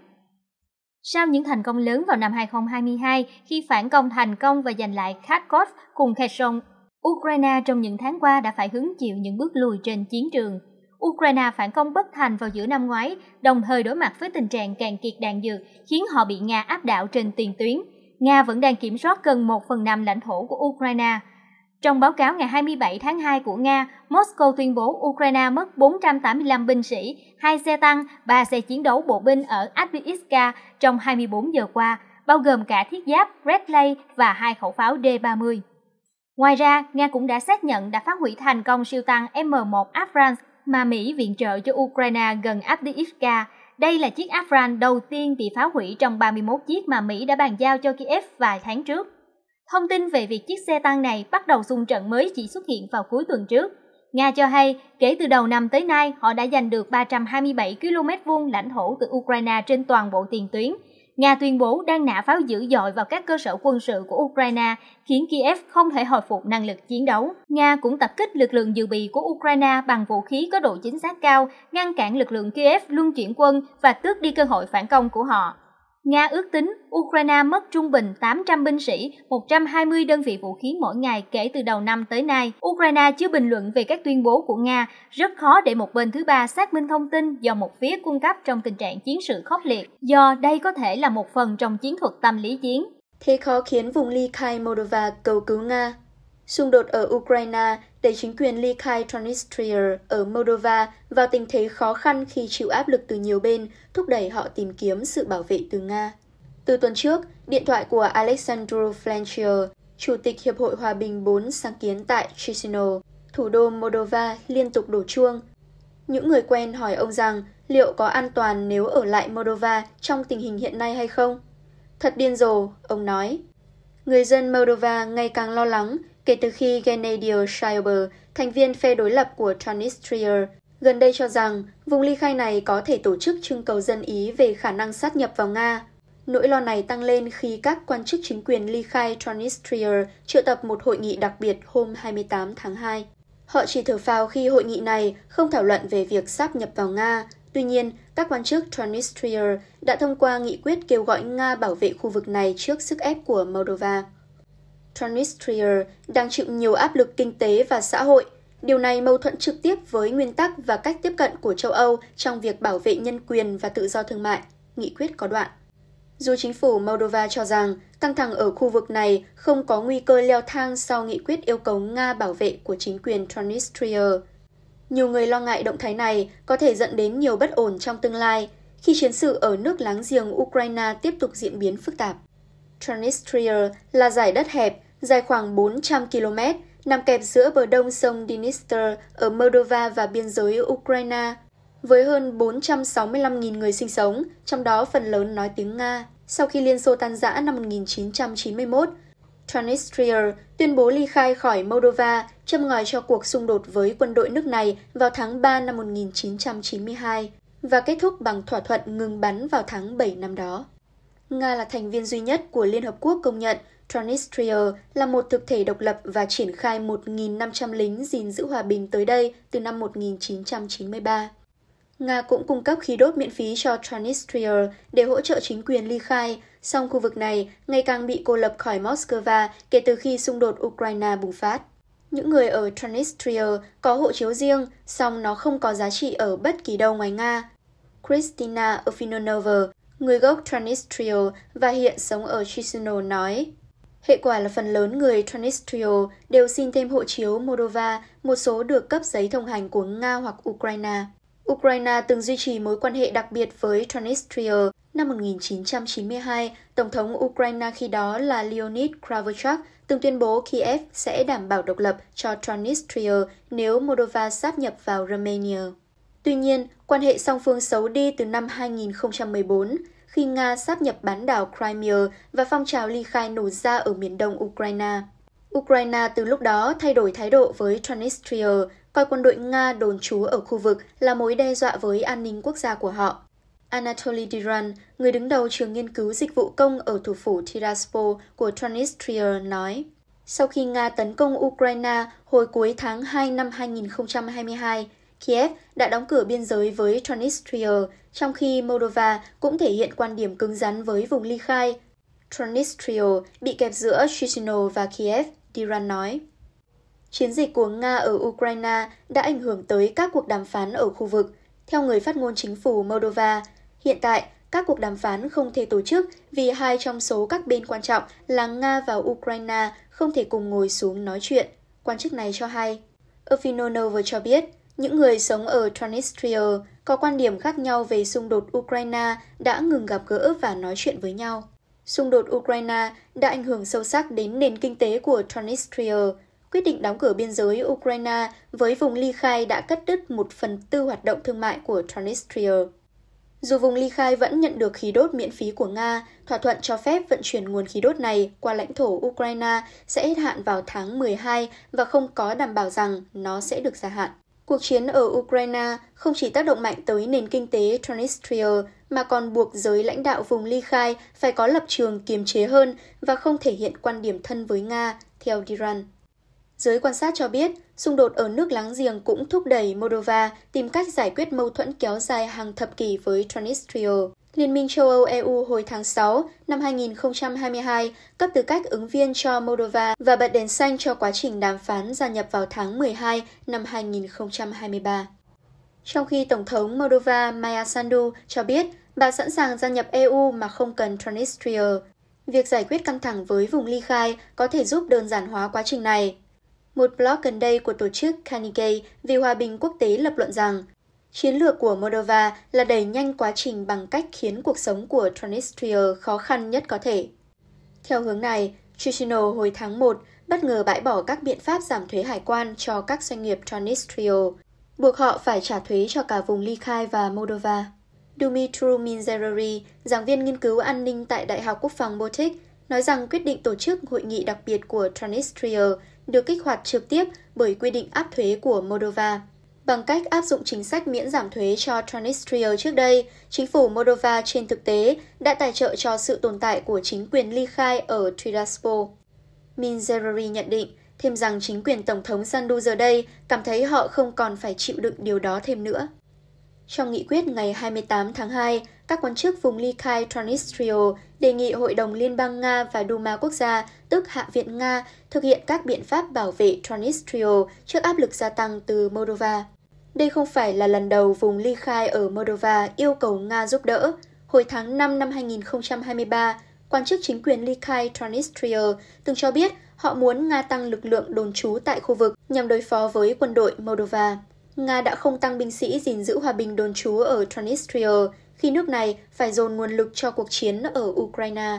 Sau những thành công lớn vào năm 2022 khi phản công thành công và giành lại Kharkov cùng Kherson, Ukraine trong những tháng qua đã phải hứng chịu những bước lùi trên chiến trường Ukraine phản công bất thành vào giữa năm ngoái, đồng thời đối mặt với tình trạng càng kiệt đạn dược khiến họ bị Nga áp đảo trên tiền tuyến. Nga vẫn đang kiểm soát gần 1 phần 5 lãnh thổ của Ukraine. Trong báo cáo ngày 27 tháng 2 của Nga, Moscow tuyên bố Ukraine mất 485 binh sĩ, 2 xe tăng, 3 xe chiến đấu bộ binh ở Adviivka trong 24 giờ qua, bao gồm cả thiết giáp Bradley và hai khẩu pháo D-30. Ngoài ra, Nga cũng đã xác nhận đã phá hủy thành công siêu tăng M1 Abrams mà Mỹ viện trợ cho Ukraine gần Avdiivka. Đây là chiếc Afran đầu tiên bị phá hủy trong 31 chiếc mà Mỹ đã bàn giao cho Kiev vài tháng trước. Thông tin về việc chiếc xe tăng này bắt đầu xung trận mới chỉ xuất hiện vào cuối tuần trước. Nga cho hay, kể từ đầu năm tới nay, họ đã giành được 327 km vuông lãnh thổ từ Ukraine trên toàn bộ tiền tuyến – Nga tuyên bố đang nã pháo dữ dội vào các cơ sở quân sự của Ukraine, khiến Kiev không thể hồi phục năng lực chiến đấu. Nga cũng tập kích lực lượng dự bị của Ukraine bằng vũ khí có độ chính xác cao, ngăn cản lực lượng Kiev luân chuyển quân và tước đi cơ hội phản công của họ. Nga ước tính Ukraine mất trung bình 800 binh sĩ, 120 đơn vị vũ khí mỗi ngày kể từ đầu năm tới nay. Ukraine chưa bình luận về các tuyên bố của Nga, rất khó để một bên thứ ba xác minh thông tin do một phía cung cấp trong tình trạng chiến sự khốc liệt, do đây có thể là một phần trong chiến thuật tâm lý chiến. Thế khó khiến vùng ly khai Moldova cầu cứu Nga. Xung đột ở Ukraine đẩy chính quyền ly khai Transnistria ở Moldova vào tình thế khó khăn khi chịu áp lực từ nhiều bên, thúc đẩy họ tìm kiếm sự bảo vệ từ Nga. Từ tuần trước, điện thoại của Alexandru Flanchier, Chủ tịch Hiệp hội Hòa bình 4 sáng kiến tại Chisinau, thủ đô Moldova liên tục đổ chuông. Những người quen hỏi ông rằng liệu có an toàn nếu ở lại Moldova trong tình hình hiện nay hay không? Thật điên rồ, ông nói. Người dân Moldova ngày càng lo lắng kể từ khi Gennadier Schreiber, thành viên phe đối lập của Transnistria, gần đây cho rằng vùng ly khai này có thể tổ chức trưng cầu dân Ý về khả năng sát nhập vào Nga. Nỗi lo này tăng lên khi các quan chức chính quyền ly khai Transnistria triệu tập một hội nghị đặc biệt hôm 28 tháng 2. Họ chỉ thở phào khi hội nghị này không thảo luận về việc sáp nhập vào Nga. Tuy nhiên, các quan chức Transnistria đã thông qua nghị quyết kêu gọi Nga bảo vệ khu vực này trước sức ép của Moldova. Transnistria đang chịu nhiều áp lực kinh tế và xã hội. Điều này mâu thuẫn trực tiếp với nguyên tắc và cách tiếp cận của châu Âu trong việc bảo vệ nhân quyền và tự do thương mại, nghị quyết có đoạn. Dù chính phủ Moldova cho rằng căng thẳng ở khu vực này không có nguy cơ leo thang sau nghị quyết yêu cầu Nga bảo vệ của chính quyền Transnistria. Nhiều người lo ngại động thái này có thể dẫn đến nhiều bất ổn trong tương lai khi chiến sự ở nước láng giềng Ukraine tiếp tục diễn biến phức tạp. Transnistria là giải đất hẹp, dài khoảng 400 km, nằm kẹp giữa bờ đông sông Dniester ở Moldova và biên giới Ukraine. Với hơn 465.000 người sinh sống, trong đó phần lớn nói tiếng Nga. Sau khi Liên Xô tan rã năm 1991, Transnistria tuyên bố ly khai khỏi Moldova, châm ngòi cho cuộc xung đột với quân đội nước này vào tháng 3 năm 1992 và kết thúc bằng thỏa thuận ngừng bắn vào tháng 7 năm đó. Nga là thành viên duy nhất của Liên Hợp Quốc công nhận Transnistria là một thực thể độc lập và triển khai 1.500 lính gìn giữ hòa bình tới đây từ năm 1993. Nga cũng cung cấp khí đốt miễn phí cho Transnistria để hỗ trợ chính quyền ly khai, song khu vực này ngày càng bị cô lập khỏi Moscow kể từ khi xung đột Ukraine bùng phát. Những người ở Transnistria có hộ chiếu riêng, song nó không có giá trị ở bất kỳ đâu ngoài Nga. Kristina Afinonova, người gốc Transnistria và hiện sống ở Chisinau nói. Hệ quả là phần lớn người Transnistria đều xin thêm hộ chiếu Moldova, một số được cấp giấy thông hành của Nga hoặc Ukraine. Ukraine từng duy trì mối quan hệ đặc biệt với Transnistria. Năm 1992, Tổng thống Ukraine khi đó là Leonid Kravchuk từng tuyên bố Kiev sẽ đảm bảo độc lập cho Transnistria nếu Moldova sáp nhập vào Romania. Tuy nhiên, quan hệ song phương xấu đi từ năm 2014 khi Nga sáp nhập bán đảo Crimea và phong trào ly khai nổ ra ở miền đông Ukraine. Ukraine từ lúc đó thay đổi thái độ với Transnistria, coi quân đội Nga đồn trú ở khu vực là mối đe dọa với an ninh quốc gia của họ. Anatoly Diran, người đứng đầu trường nghiên cứu dịch vụ công ở thủ phủ Tiraspol của Transnistria nói, sau khi Nga tấn công Ukraine hồi cuối tháng 2 năm 2022, Kiev đã đóng cửa biên giới với Transnistria, trong khi Moldova cũng thể hiện quan điểm cứng rắn với vùng ly khai. Transnistria bị kẹp giữa Chisinau và Kiev, Diran nói. Chiến dịch của Nga ở Ukraine đã ảnh hưởng tới các cuộc đàm phán ở khu vực. Theo người phát ngôn chính phủ Moldova, hiện tại các cuộc đàm phán không thể tổ chức vì hai trong số các bên quan trọng là Nga và Ukraine không thể cùng ngồi xuống nói chuyện. Quan chức này cho hay. Ofinonov cho biết, những người sống ở Transnistria có quan điểm khác nhau về xung đột Ukraine đã ngừng gặp gỡ và nói chuyện với nhau. Xung đột Ukraine đã ảnh hưởng sâu sắc đến nền kinh tế của Transnistria. Quyết định đóng cửa biên giới Ukraine với vùng ly khai đã cắt đứt một phần tư hoạt động thương mại của Transnistria. Dù vùng ly khai vẫn nhận được khí đốt miễn phí của Nga, thỏa thuận cho phép vận chuyển nguồn khí đốt này qua lãnh thổ Ukraine sẽ hết hạn vào tháng 12 và không có đảm bảo rằng nó sẽ được gia hạn. Cuộc chiến ở Ukraine không chỉ tác động mạnh tới nền kinh tế Transnistria mà còn buộc giới lãnh đạo vùng ly khai phải có lập trường kiềm chế hơn và không thể hiện quan điểm thân với Nga, theo Diran. Giới quan sát cho biết, xung đột ở nước láng giềng cũng thúc đẩy Moldova tìm cách giải quyết mâu thuẫn kéo dài hàng thập kỷ với Transnistria. Liên minh châu Âu EU hồi tháng 6 năm 2022 cấp tư cách ứng viên cho Moldova và bật đèn xanh cho quá trình đàm phán gia nhập vào tháng 12 năm 2023. Trong khi Tổng thống Moldova Maya Sandu cho biết bà sẵn sàng gia nhập EU mà không cần Transnistria. Việc giải quyết căng thẳng với vùng ly khai có thể giúp đơn giản hóa quá trình này. Một blog gần đây của tổ chức Carnegie vì Hòa bình Quốc tế lập luận rằng Chiến lược của Moldova là đẩy nhanh quá trình bằng cách khiến cuộc sống của Transnistria khó khăn nhất có thể. Theo hướng này, Chisinau hồi tháng 1 bất ngờ bãi bỏ các biện pháp giảm thuế hải quan cho các doanh nghiệp Transnistria, buộc họ phải trả thuế cho cả vùng ly khai và Moldova. Dumitru Minzerari, giảng viên nghiên cứu an ninh tại Đại học Quốc phòng Baltic, nói rằng quyết định tổ chức hội nghị đặc biệt của Transnistria được kích hoạt trực tiếp bởi quy định áp thuế của Moldova. Bằng cách áp dụng chính sách miễn giảm thuế cho Transnistria trước đây, chính phủ Moldova trên thực tế đã tài trợ cho sự tồn tại của chính quyền ly khai ở Tiraspol. Minzereri nhận định, thêm rằng chính quyền Tổng thống Sandu giờ đây cảm thấy họ không còn phải chịu đựng điều đó thêm nữa. Trong nghị quyết ngày 28 tháng 2, các quan chức vùng ly khai Transnistria đề nghị Hội đồng Liên bang Nga và Duma Quốc gia, tức Hạ viện Nga, thực hiện các biện pháp bảo vệ Transnistria trước áp lực gia tăng từ Moldova. Đây không phải là lần đầu vùng ly khai ở Moldova yêu cầu Nga giúp đỡ. Hồi tháng 5 năm 2023, quan chức chính quyền ly khai Transnistria từng cho biết họ muốn Nga tăng lực lượng đồn trú tại khu vực nhằm đối phó với quân đội Moldova. Nga đã không tăng binh sĩ gìn giữ hòa bình đồn trú ở Transnistria khi nước này phải dồn nguồn lực cho cuộc chiến ở Ukraine.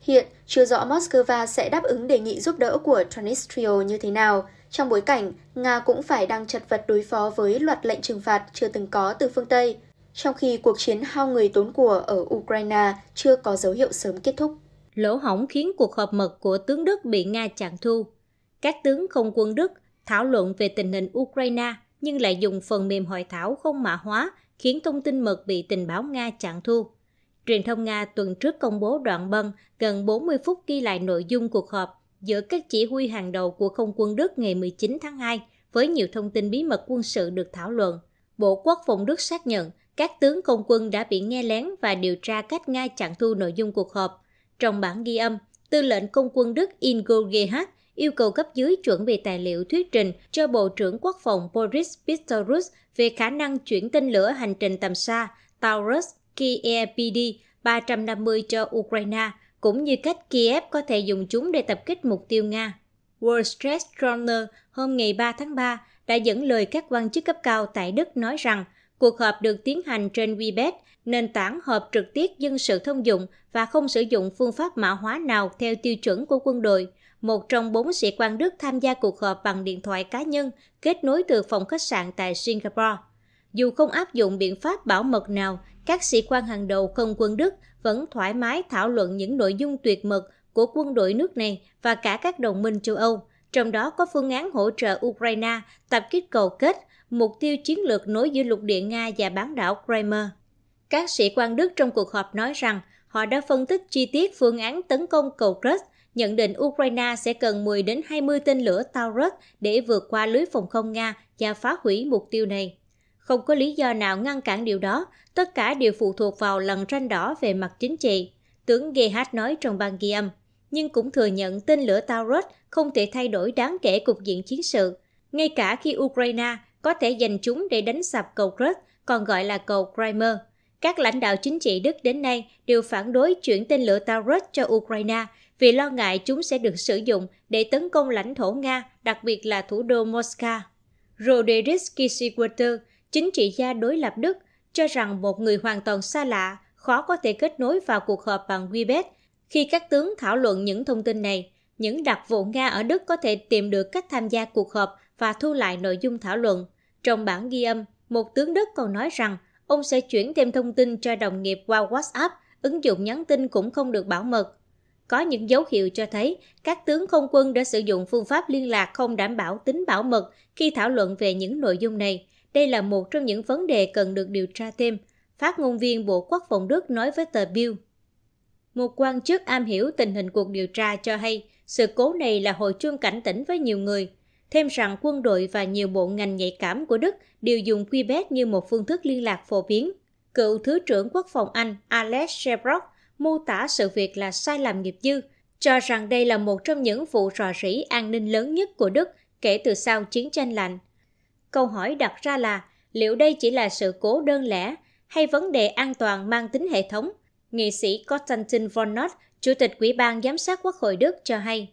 Hiện, chưa rõ Moscow sẽ đáp ứng đề nghị giúp đỡ của Transnistria như thế nào – trong bối cảnh Nga cũng phải đang chật vật đối phó với loạt lệnh trừng phạt chưa từng có từ phương Tây, trong khi cuộc chiến hao người tốn của ở Ukraine chưa có dấu hiệu sớm kết thúc. Lỗ hỏng khiến cuộc họp mật của tướng Đức bị Nga chặn thu. Các tướng không quân Đức thảo luận về tình hình Ukraine nhưng lại dùng phần mềm hội thảo không mã hóa khiến thông tin mật bị tình báo Nga chặn thu. Truyền thông Nga tuần trước công bố đoạn băng gần 40 phút ghi lại nội dung cuộc họp giữa các chỉ huy hàng đầu của không quân Đức ngày 19 tháng 2 với nhiều thông tin bí mật quân sự được thảo luận. Bộ Quốc phòng Đức xác nhận các tướng không quân đã bị nghe lén và điều tra cách Nga chặn thu nội dung cuộc họp. Trong bản ghi âm, tư lệnh không quân Đức Ingo Gehack yêu cầu cấp dưới chuẩn bị tài liệu thuyết trình cho Bộ trưởng Quốc phòng Boris Pistorius về khả năng chuyển tên lửa hành trình tầm xa Taurus KEPD 350 cho Ukraine cũng như cách Kiev có thể dùng chúng để tập kích mục tiêu Nga. World Stress Journal hôm ngày 3 tháng 3 đã dẫn lời các quan chức cấp cao tại Đức nói rằng cuộc họp được tiến hành trên Webet, nền tảng họp trực tiếp dân sự thông dụng và không sử dụng phương pháp mã hóa nào theo tiêu chuẩn của quân đội. Một trong bốn sĩ quan Đức tham gia cuộc họp bằng điện thoại cá nhân kết nối từ phòng khách sạn tại Singapore. Dù không áp dụng biện pháp bảo mật nào, các sĩ quan hàng đầu không quân Đức vẫn thoải mái thảo luận những nội dung tuyệt mật của quân đội nước này và cả các đồng minh châu Âu, trong đó có phương án hỗ trợ Ukraine tập kích cầu kết, mục tiêu chiến lược nối giữa lục địa Nga và bán đảo Crimea. Các sĩ quan Đức trong cuộc họp nói rằng họ đã phân tích chi tiết phương án tấn công cầu kết, nhận định Ukraine sẽ cần 10 đến 20 tên lửa Taurus để vượt qua lưới phòng không Nga và phá hủy mục tiêu này. Không có lý do nào ngăn cản điều đó, tất cả đều phụ thuộc vào lần ranh đỏ về mặt chính trị, tướng GH nói trong ban ghi âm, nhưng cũng thừa nhận tên lửa Taurus không thể thay đổi đáng kể cục diện chiến sự. Ngay cả khi Ukraine có thể dành chúng để đánh sập cầu Krut, còn gọi là cầu kramer Các lãnh đạo chính trị Đức đến nay đều phản đối chuyển tên lửa Taurus cho Ukraine vì lo ngại chúng sẽ được sử dụng để tấn công lãnh thổ Nga, đặc biệt là thủ đô Moscow. roderick Kisiwater, chính trị gia đối lập Đức cho rằng một người hoàn toàn xa lạ khó có thể kết nối vào cuộc họp bằng Webet khi các tướng thảo luận những thông tin này. Những đặc vụ Nga ở Đức có thể tìm được cách tham gia cuộc họp và thu lại nội dung thảo luận. Trong bản ghi âm, một tướng Đức còn nói rằng ông sẽ chuyển thêm thông tin cho đồng nghiệp qua WhatsApp, ứng dụng nhắn tin cũng không được bảo mật. Có những dấu hiệu cho thấy các tướng không quân đã sử dụng phương pháp liên lạc không đảm bảo tính bảo mật khi thảo luận về những nội dung này. Đây là một trong những vấn đề cần được điều tra thêm, phát ngôn viên Bộ Quốc phòng Đức nói với tờ Bill. Một quan chức am hiểu tình hình cuộc điều tra cho hay sự cố này là hồi chuông cảnh tỉnh với nhiều người, thêm rằng quân đội và nhiều bộ ngành nhạy cảm của Đức đều dùng Quebec như một phương thức liên lạc phổ biến. Cựu Thứ trưởng Quốc phòng Anh Alex Shebrock mô tả sự việc là sai lầm nghiệp dư, cho rằng đây là một trong những vụ rò rỉ an ninh lớn nhất của Đức kể từ sau chiến tranh lạnh câu hỏi đặt ra là liệu đây chỉ là sự cố đơn lẻ hay vấn đề an toàn mang tính hệ thống? Nghị sĩ Konstantin von Not, Chủ tịch Ủy ban Giám sát Quốc hội Đức cho hay.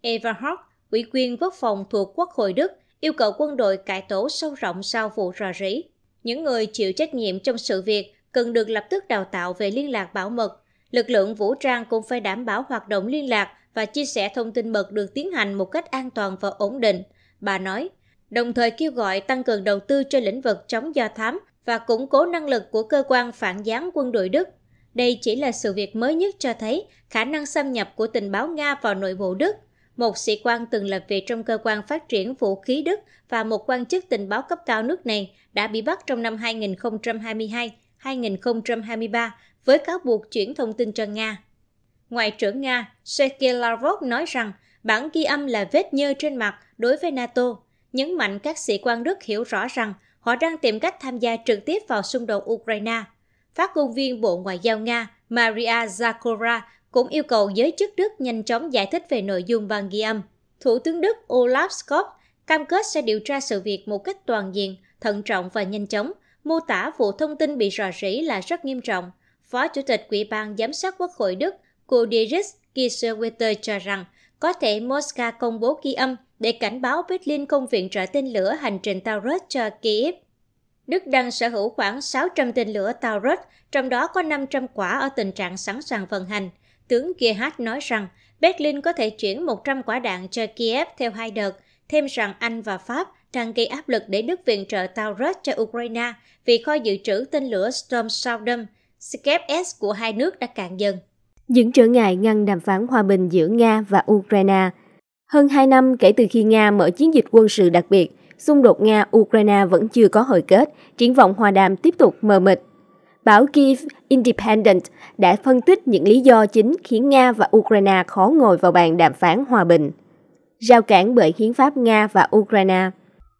Eva Hock, Ủy quyền quốc phòng thuộc Quốc hội Đức, yêu cầu quân đội cải tổ sâu rộng sau vụ rò rỉ. Những người chịu trách nhiệm trong sự việc cần được lập tức đào tạo về liên lạc bảo mật. Lực lượng vũ trang cũng phải đảm bảo hoạt động liên lạc và chia sẻ thông tin mật được tiến hành một cách an toàn và ổn định. Bà nói, đồng thời kêu gọi tăng cường đầu tư trên lĩnh vực chống do thám và củng cố năng lực của cơ quan phản gián quân đội Đức. Đây chỉ là sự việc mới nhất cho thấy khả năng xâm nhập của tình báo Nga vào nội bộ Đức. Một sĩ quan từng làm việc trong cơ quan phát triển vũ khí Đức và một quan chức tình báo cấp cao nước này đã bị bắt trong năm 2022-2023 với cáo buộc chuyển thông tin cho Nga. Ngoại trưởng Nga Sergei Lavrov nói rằng bản ghi âm là vết nhơ trên mặt đối với NATO – nhấn mạnh các sĩ quan Đức hiểu rõ rằng họ đang tìm cách tham gia trực tiếp vào xung đột Ukraine. Phát ngôn viên Bộ Ngoại giao Nga Maria Zakharova cũng yêu cầu giới chức Đức nhanh chóng giải thích về nội dung bằng ghi âm. Thủ tướng Đức Olaf Scholz cam kết sẽ điều tra sự việc một cách toàn diện, thận trọng và nhanh chóng, mô tả vụ thông tin bị rò rỉ là rất nghiêm trọng. Phó Chủ tịch Ủy ban Giám sát Quốc hội Đức Kudiris Kiesewetter cho rằng có thể Moscow công bố ghi âm để cảnh báo Berlin công viện trợ tên lửa hành trình Taurus cho Kiev. Đức đang sở hữu khoảng 600 tên lửa Taurus, trong đó có 500 quả ở tình trạng sẵn sàng vận hành. Tướng Gerhard nói rằng Berlin có thể chuyển 100 quả đạn cho Kiev theo hai đợt, thêm rằng Anh và Pháp đang gây áp lực để Đức viện trợ Taurus cho Ukraine vì kho dự trữ tên lửa Storm Shadow, Southern, S của hai nước đã cạn dần. Những trở ngại ngăn đàm phán hòa bình giữa Nga và Ukraine – hơn 2 năm kể từ khi Nga mở chiến dịch quân sự đặc biệt, xung đột Nga-Ukraine vẫn chưa có hồi kết, triển vọng hòa đàm tiếp tục mờ mịt. Báo Kiev Independent đã phân tích những lý do chính khiến Nga và Ukraine khó ngồi vào bàn đàm phán hòa bình. giao cản bởi hiến pháp Nga và Ukraine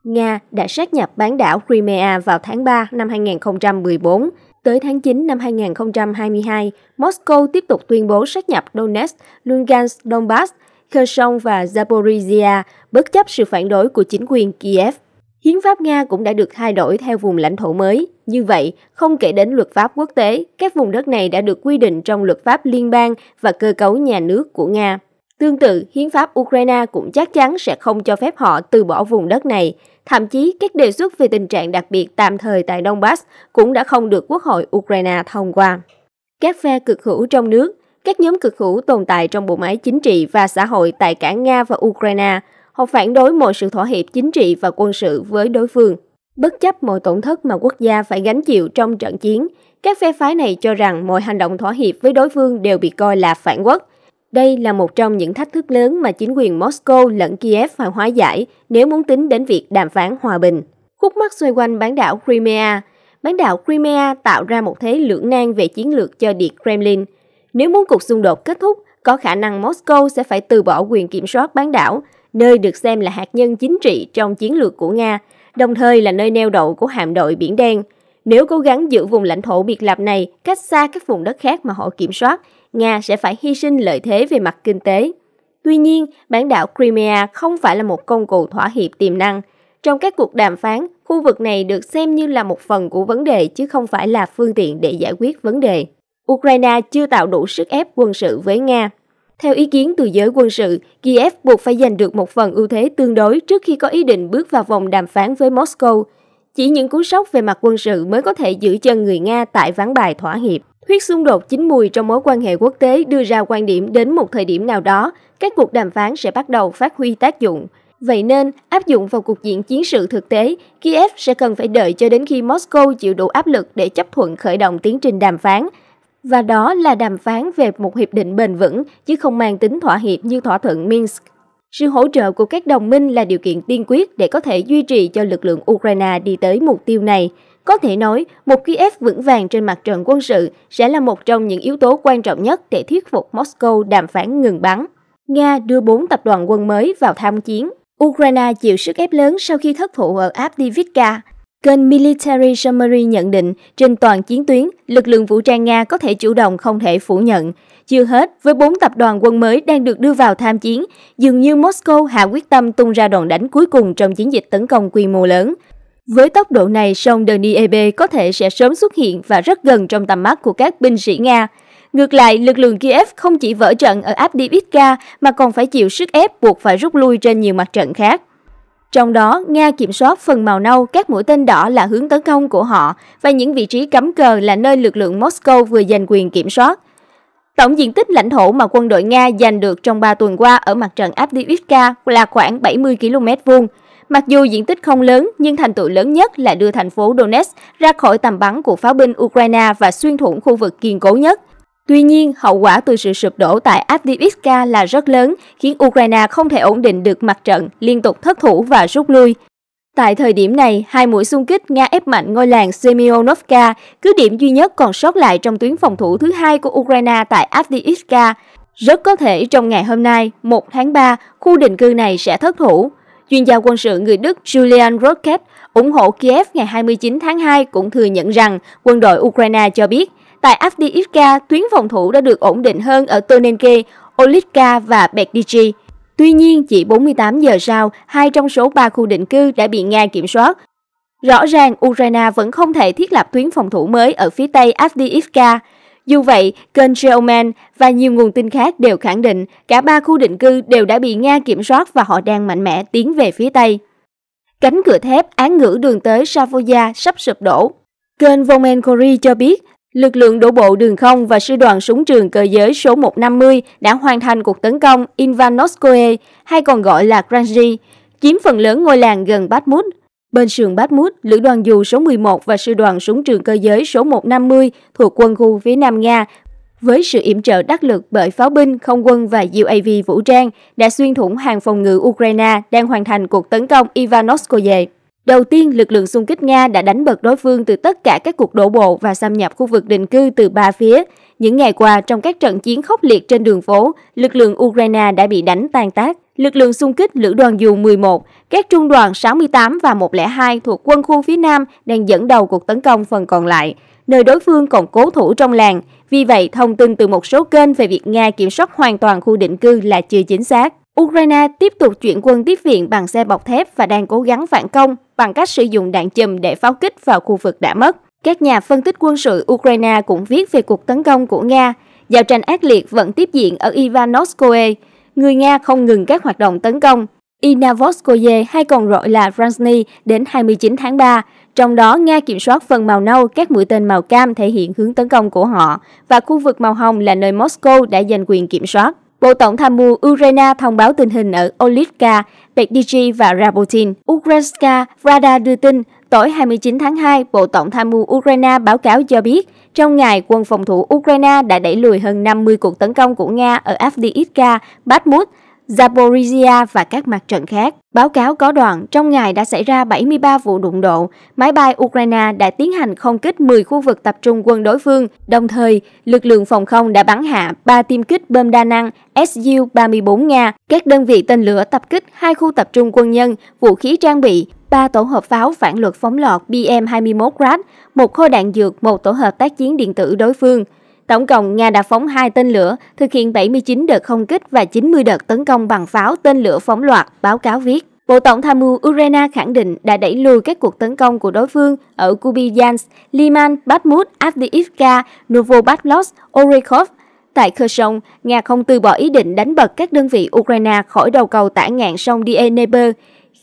Nga đã sát nhập bán đảo Crimea vào tháng 3 năm 2014. Tới tháng 9 năm 2022, Moscow tiếp tục tuyên bố sát nhập Donetsk, Lugansk, Donbass Kherson và Zaporizhia bất chấp sự phản đối của chính quyền Kiev. Hiến pháp Nga cũng đã được thay đổi theo vùng lãnh thổ mới. Như vậy, không kể đến luật pháp quốc tế, các vùng đất này đã được quy định trong luật pháp liên bang và cơ cấu nhà nước của Nga. Tương tự, hiến pháp Ukraine cũng chắc chắn sẽ không cho phép họ từ bỏ vùng đất này. Thậm chí, các đề xuất về tình trạng đặc biệt tạm thời tại Donbass cũng đã không được Quốc hội Ukraine thông qua. Các phe cực hữu trong nước các nhóm cực hữu tồn tại trong bộ máy chính trị và xã hội tại cả Nga và Ukraine. Họ phản đối mọi sự thỏa hiệp chính trị và quân sự với đối phương. Bất chấp mọi tổn thất mà quốc gia phải gánh chịu trong trận chiến, các phe phái này cho rằng mọi hành động thỏa hiệp với đối phương đều bị coi là phản quốc. Đây là một trong những thách thức lớn mà chính quyền Moscow lẫn Kiev phải hóa giải nếu muốn tính đến việc đàm phán hòa bình. Khúc mắc xoay quanh bán đảo Crimea. Bán đảo Crimea tạo ra một thế lưỡng nan về chiến lược cho Điện Kremlin – nếu muốn cuộc xung đột kết thúc, có khả năng Moscow sẽ phải từ bỏ quyền kiểm soát bán đảo, nơi được xem là hạt nhân chính trị trong chiến lược của Nga, đồng thời là nơi neo đậu của hạm đội Biển Đen. Nếu cố gắng giữ vùng lãnh thổ biệt lập này cách xa các vùng đất khác mà họ kiểm soát, Nga sẽ phải hy sinh lợi thế về mặt kinh tế. Tuy nhiên, bán đảo Crimea không phải là một công cụ thỏa hiệp tiềm năng. Trong các cuộc đàm phán, khu vực này được xem như là một phần của vấn đề chứ không phải là phương tiện để giải quyết vấn đề. Ukraine chưa tạo đủ sức ép quân sự với Nga. Theo ý kiến từ giới quân sự, Kiev buộc phải giành được một phần ưu thế tương đối trước khi có ý định bước vào vòng đàm phán với Moscow. Chỉ những cú sốc về mặt quân sự mới có thể giữ chân người Nga tại ván bài thỏa hiệp. Thuyết xung đột chín mùi trong mối quan hệ quốc tế đưa ra quan điểm đến một thời điểm nào đó, các cuộc đàm phán sẽ bắt đầu phát huy tác dụng. Vậy nên, áp dụng vào cuộc diện chiến sự thực tế, Kiev sẽ cần phải đợi cho đến khi Moscow chịu đủ áp lực để chấp thuận khởi động tiến trình đàm phán – và đó là đàm phán về một hiệp định bền vững, chứ không mang tính thỏa hiệp như thỏa thuận Minsk. Sự hỗ trợ của các đồng minh là điều kiện tiên quyết để có thể duy trì cho lực lượng Ukraine đi tới mục tiêu này. Có thể nói, một Kiev vững vàng trên mặt trận quân sự sẽ là một trong những yếu tố quan trọng nhất để thuyết phục Moscow đàm phán ngừng bắn. Nga đưa 4 tập đoàn quân mới vào tham chiến. Ukraine chịu sức ép lớn sau khi thất thủ ở Avdiivka. Kênh Military Summary nhận định, trên toàn chiến tuyến, lực lượng vũ trang Nga có thể chủ động không thể phủ nhận. Chưa hết, với bốn tập đoàn quân mới đang được đưa vào tham chiến, dường như Moscow hạ quyết tâm tung ra đòn đánh cuối cùng trong chiến dịch tấn công quy mô lớn. Với tốc độ này, sông Dnieper có thể sẽ sớm xuất hiện và rất gần trong tầm mắt của các binh sĩ Nga. Ngược lại, lực lượng Kiev không chỉ vỡ trận ở Avdiivka mà còn phải chịu sức ép buộc phải rút lui trên nhiều mặt trận khác. Trong đó, Nga kiểm soát phần màu nâu các mũi tên đỏ là hướng tấn công của họ và những vị trí cắm cờ là nơi lực lượng Moscow vừa giành quyền kiểm soát. Tổng diện tích lãnh thổ mà quân đội Nga giành được trong 3 tuần qua ở mặt trận Avdiivka là khoảng 70 km vuông. Mặc dù diện tích không lớn, nhưng thành tựu lớn nhất là đưa thành phố Donetsk ra khỏi tầm bắn của pháo binh Ukraine và xuyên thủng khu vực kiên cố nhất – Tuy nhiên, hậu quả từ sự sụp đổ tại Avdiivka là rất lớn, khiến Ukraine không thể ổn định được mặt trận, liên tục thất thủ và rút lui. Tại thời điểm này, hai mũi xung kích Nga ép mạnh ngôi làng Semyonovka, cứ điểm duy nhất còn sót lại trong tuyến phòng thủ thứ hai của Ukraine tại Avdiivka. Rất có thể trong ngày hôm nay, 1 tháng 3, khu định cư này sẽ thất thủ. Chuyên gia quân sự người Đức Julian Rocket ủng hộ Kiev ngày 29 tháng 2 cũng thừa nhận rằng quân đội Ukraine cho biết – Tại Avdiivka, tuyến phòng thủ đã được ổn định hơn ở Tonenke, Olitka và Bekdiji. Tuy nhiên, chỉ 48 giờ sau, hai trong số ba khu định cư đã bị Nga kiểm soát. Rõ ràng, Ukraine vẫn không thể thiết lập tuyến phòng thủ mới ở phía tây Avdiivka. Dù vậy, kênh Geoman và nhiều nguồn tin khác đều khẳng định cả ba khu định cư đều đã bị Nga kiểm soát và họ đang mạnh mẽ tiến về phía Tây. Cánh cửa thép án ngữ đường tới Savoya sắp sụp đổ. Kênh Vomenkori cho biết Lực lượng đổ bộ đường không và sư đoàn súng trường cơ giới số 150 đã hoàn thành cuộc tấn công Invanovskoye, hay còn gọi là Granji, chiếm phần lớn ngôi làng gần Batmut. Bên sườn Batmut, lữ đoàn dù số 11 và sư đoàn súng trường cơ giới số 150 thuộc quân khu phía Nam Nga với sự yểm trợ đắc lực bởi pháo binh, không quân và UAV vũ trang đã xuyên thủng hàng phòng ngự Ukraine đang hoàn thành cuộc tấn công Ivanovskoye. Đầu tiên, lực lượng xung kích Nga đã đánh bật đối phương từ tất cả các cuộc đổ bộ và xâm nhập khu vực định cư từ ba phía. Những ngày qua, trong các trận chiến khốc liệt trên đường phố, lực lượng Ukraine đã bị đánh tan tác. Lực lượng xung kích Lữ đoàn dù 11, các trung đoàn 68 và 102 thuộc quân khu phía Nam đang dẫn đầu cuộc tấn công phần còn lại, nơi đối phương còn cố thủ trong làng. Vì vậy, thông tin từ một số kênh về việc Nga kiểm soát hoàn toàn khu định cư là chưa chính xác. Ukraine tiếp tục chuyển quân tiếp viện bằng xe bọc thép và đang cố gắng phản công bằng cách sử dụng đạn chùm để pháo kích vào khu vực đã mất. Các nhà phân tích quân sự Ukraine cũng viết về cuộc tấn công của Nga. Giao tranh ác liệt vẫn tiếp diễn ở Ivanovskoye. Người Nga không ngừng các hoạt động tấn công. Inavoskoye hay còn gọi là Ransny đến 29 tháng 3. Trong đó, Nga kiểm soát phần màu nâu, các mũi tên màu cam thể hiện hướng tấn công của họ, và khu vực màu hồng là nơi Moscow đã giành quyền kiểm soát. Bộ Tổng tham mưu Ukraine thông báo tình hình ở Olivka, Pekdigi và Rabotin. Ukrainska Rada đưa tin, tối 29 tháng 2, Bộ Tổng tham mưu Ukraine báo cáo cho biết, trong ngày, quân phòng thủ Ukraine đã đẩy lùi hơn 50 cuộc tấn công của Nga ở Avdiivka, Bakhmut Zaporizhia và các mặt trận khác. Báo cáo có đoạn trong ngày đã xảy ra 73 vụ đụng độ, máy bay Ukraine đã tiến hành không kích 10 khu vực tập trung quân đối phương, đồng thời lực lượng phòng không đã bắn hạ 3 tiêm kích bơm đa năng Su-34 Nga, các đơn vị tên lửa tập kích hai khu tập trung quân nhân, vũ khí trang bị, 3 tổ hợp pháo phản lực phóng lọt BM-21 Grad, một kho đạn dược, một tổ hợp tác chiến điện tử đối phương. Tổng cộng, Nga đã phóng 2 tên lửa, thực hiện 79 đợt không kích và 90 đợt tấn công bằng pháo tên lửa phóng loạt, báo cáo viết. Bộ Tổng tham mưu Ukraine khẳng định đã đẩy lùi các cuộc tấn công của đối phương ở Kupiansk, Liman, Bakhmut, Avdiivka, Novopavlovsk, Orekhov. Tại Kherson, Nga không từ bỏ ý định đánh bật các đơn vị Ukraine khỏi đầu cầu tả ngạn sông Dnieper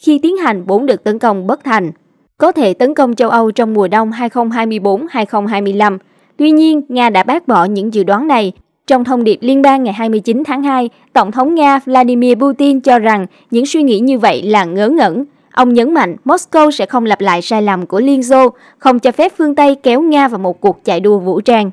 khi tiến hành 4 đợt tấn công bất thành. Có thể tấn công châu Âu trong mùa đông 2024-2025. Tuy nhiên, Nga đã bác bỏ những dự đoán này. Trong thông điệp liên bang ngày 29 tháng 2, Tổng thống Nga Vladimir Putin cho rằng những suy nghĩ như vậy là ngớ ngẩn. Ông nhấn mạnh Moscow sẽ không lặp lại sai lầm của Liên Xô, không cho phép phương Tây kéo Nga vào một cuộc chạy đua vũ trang.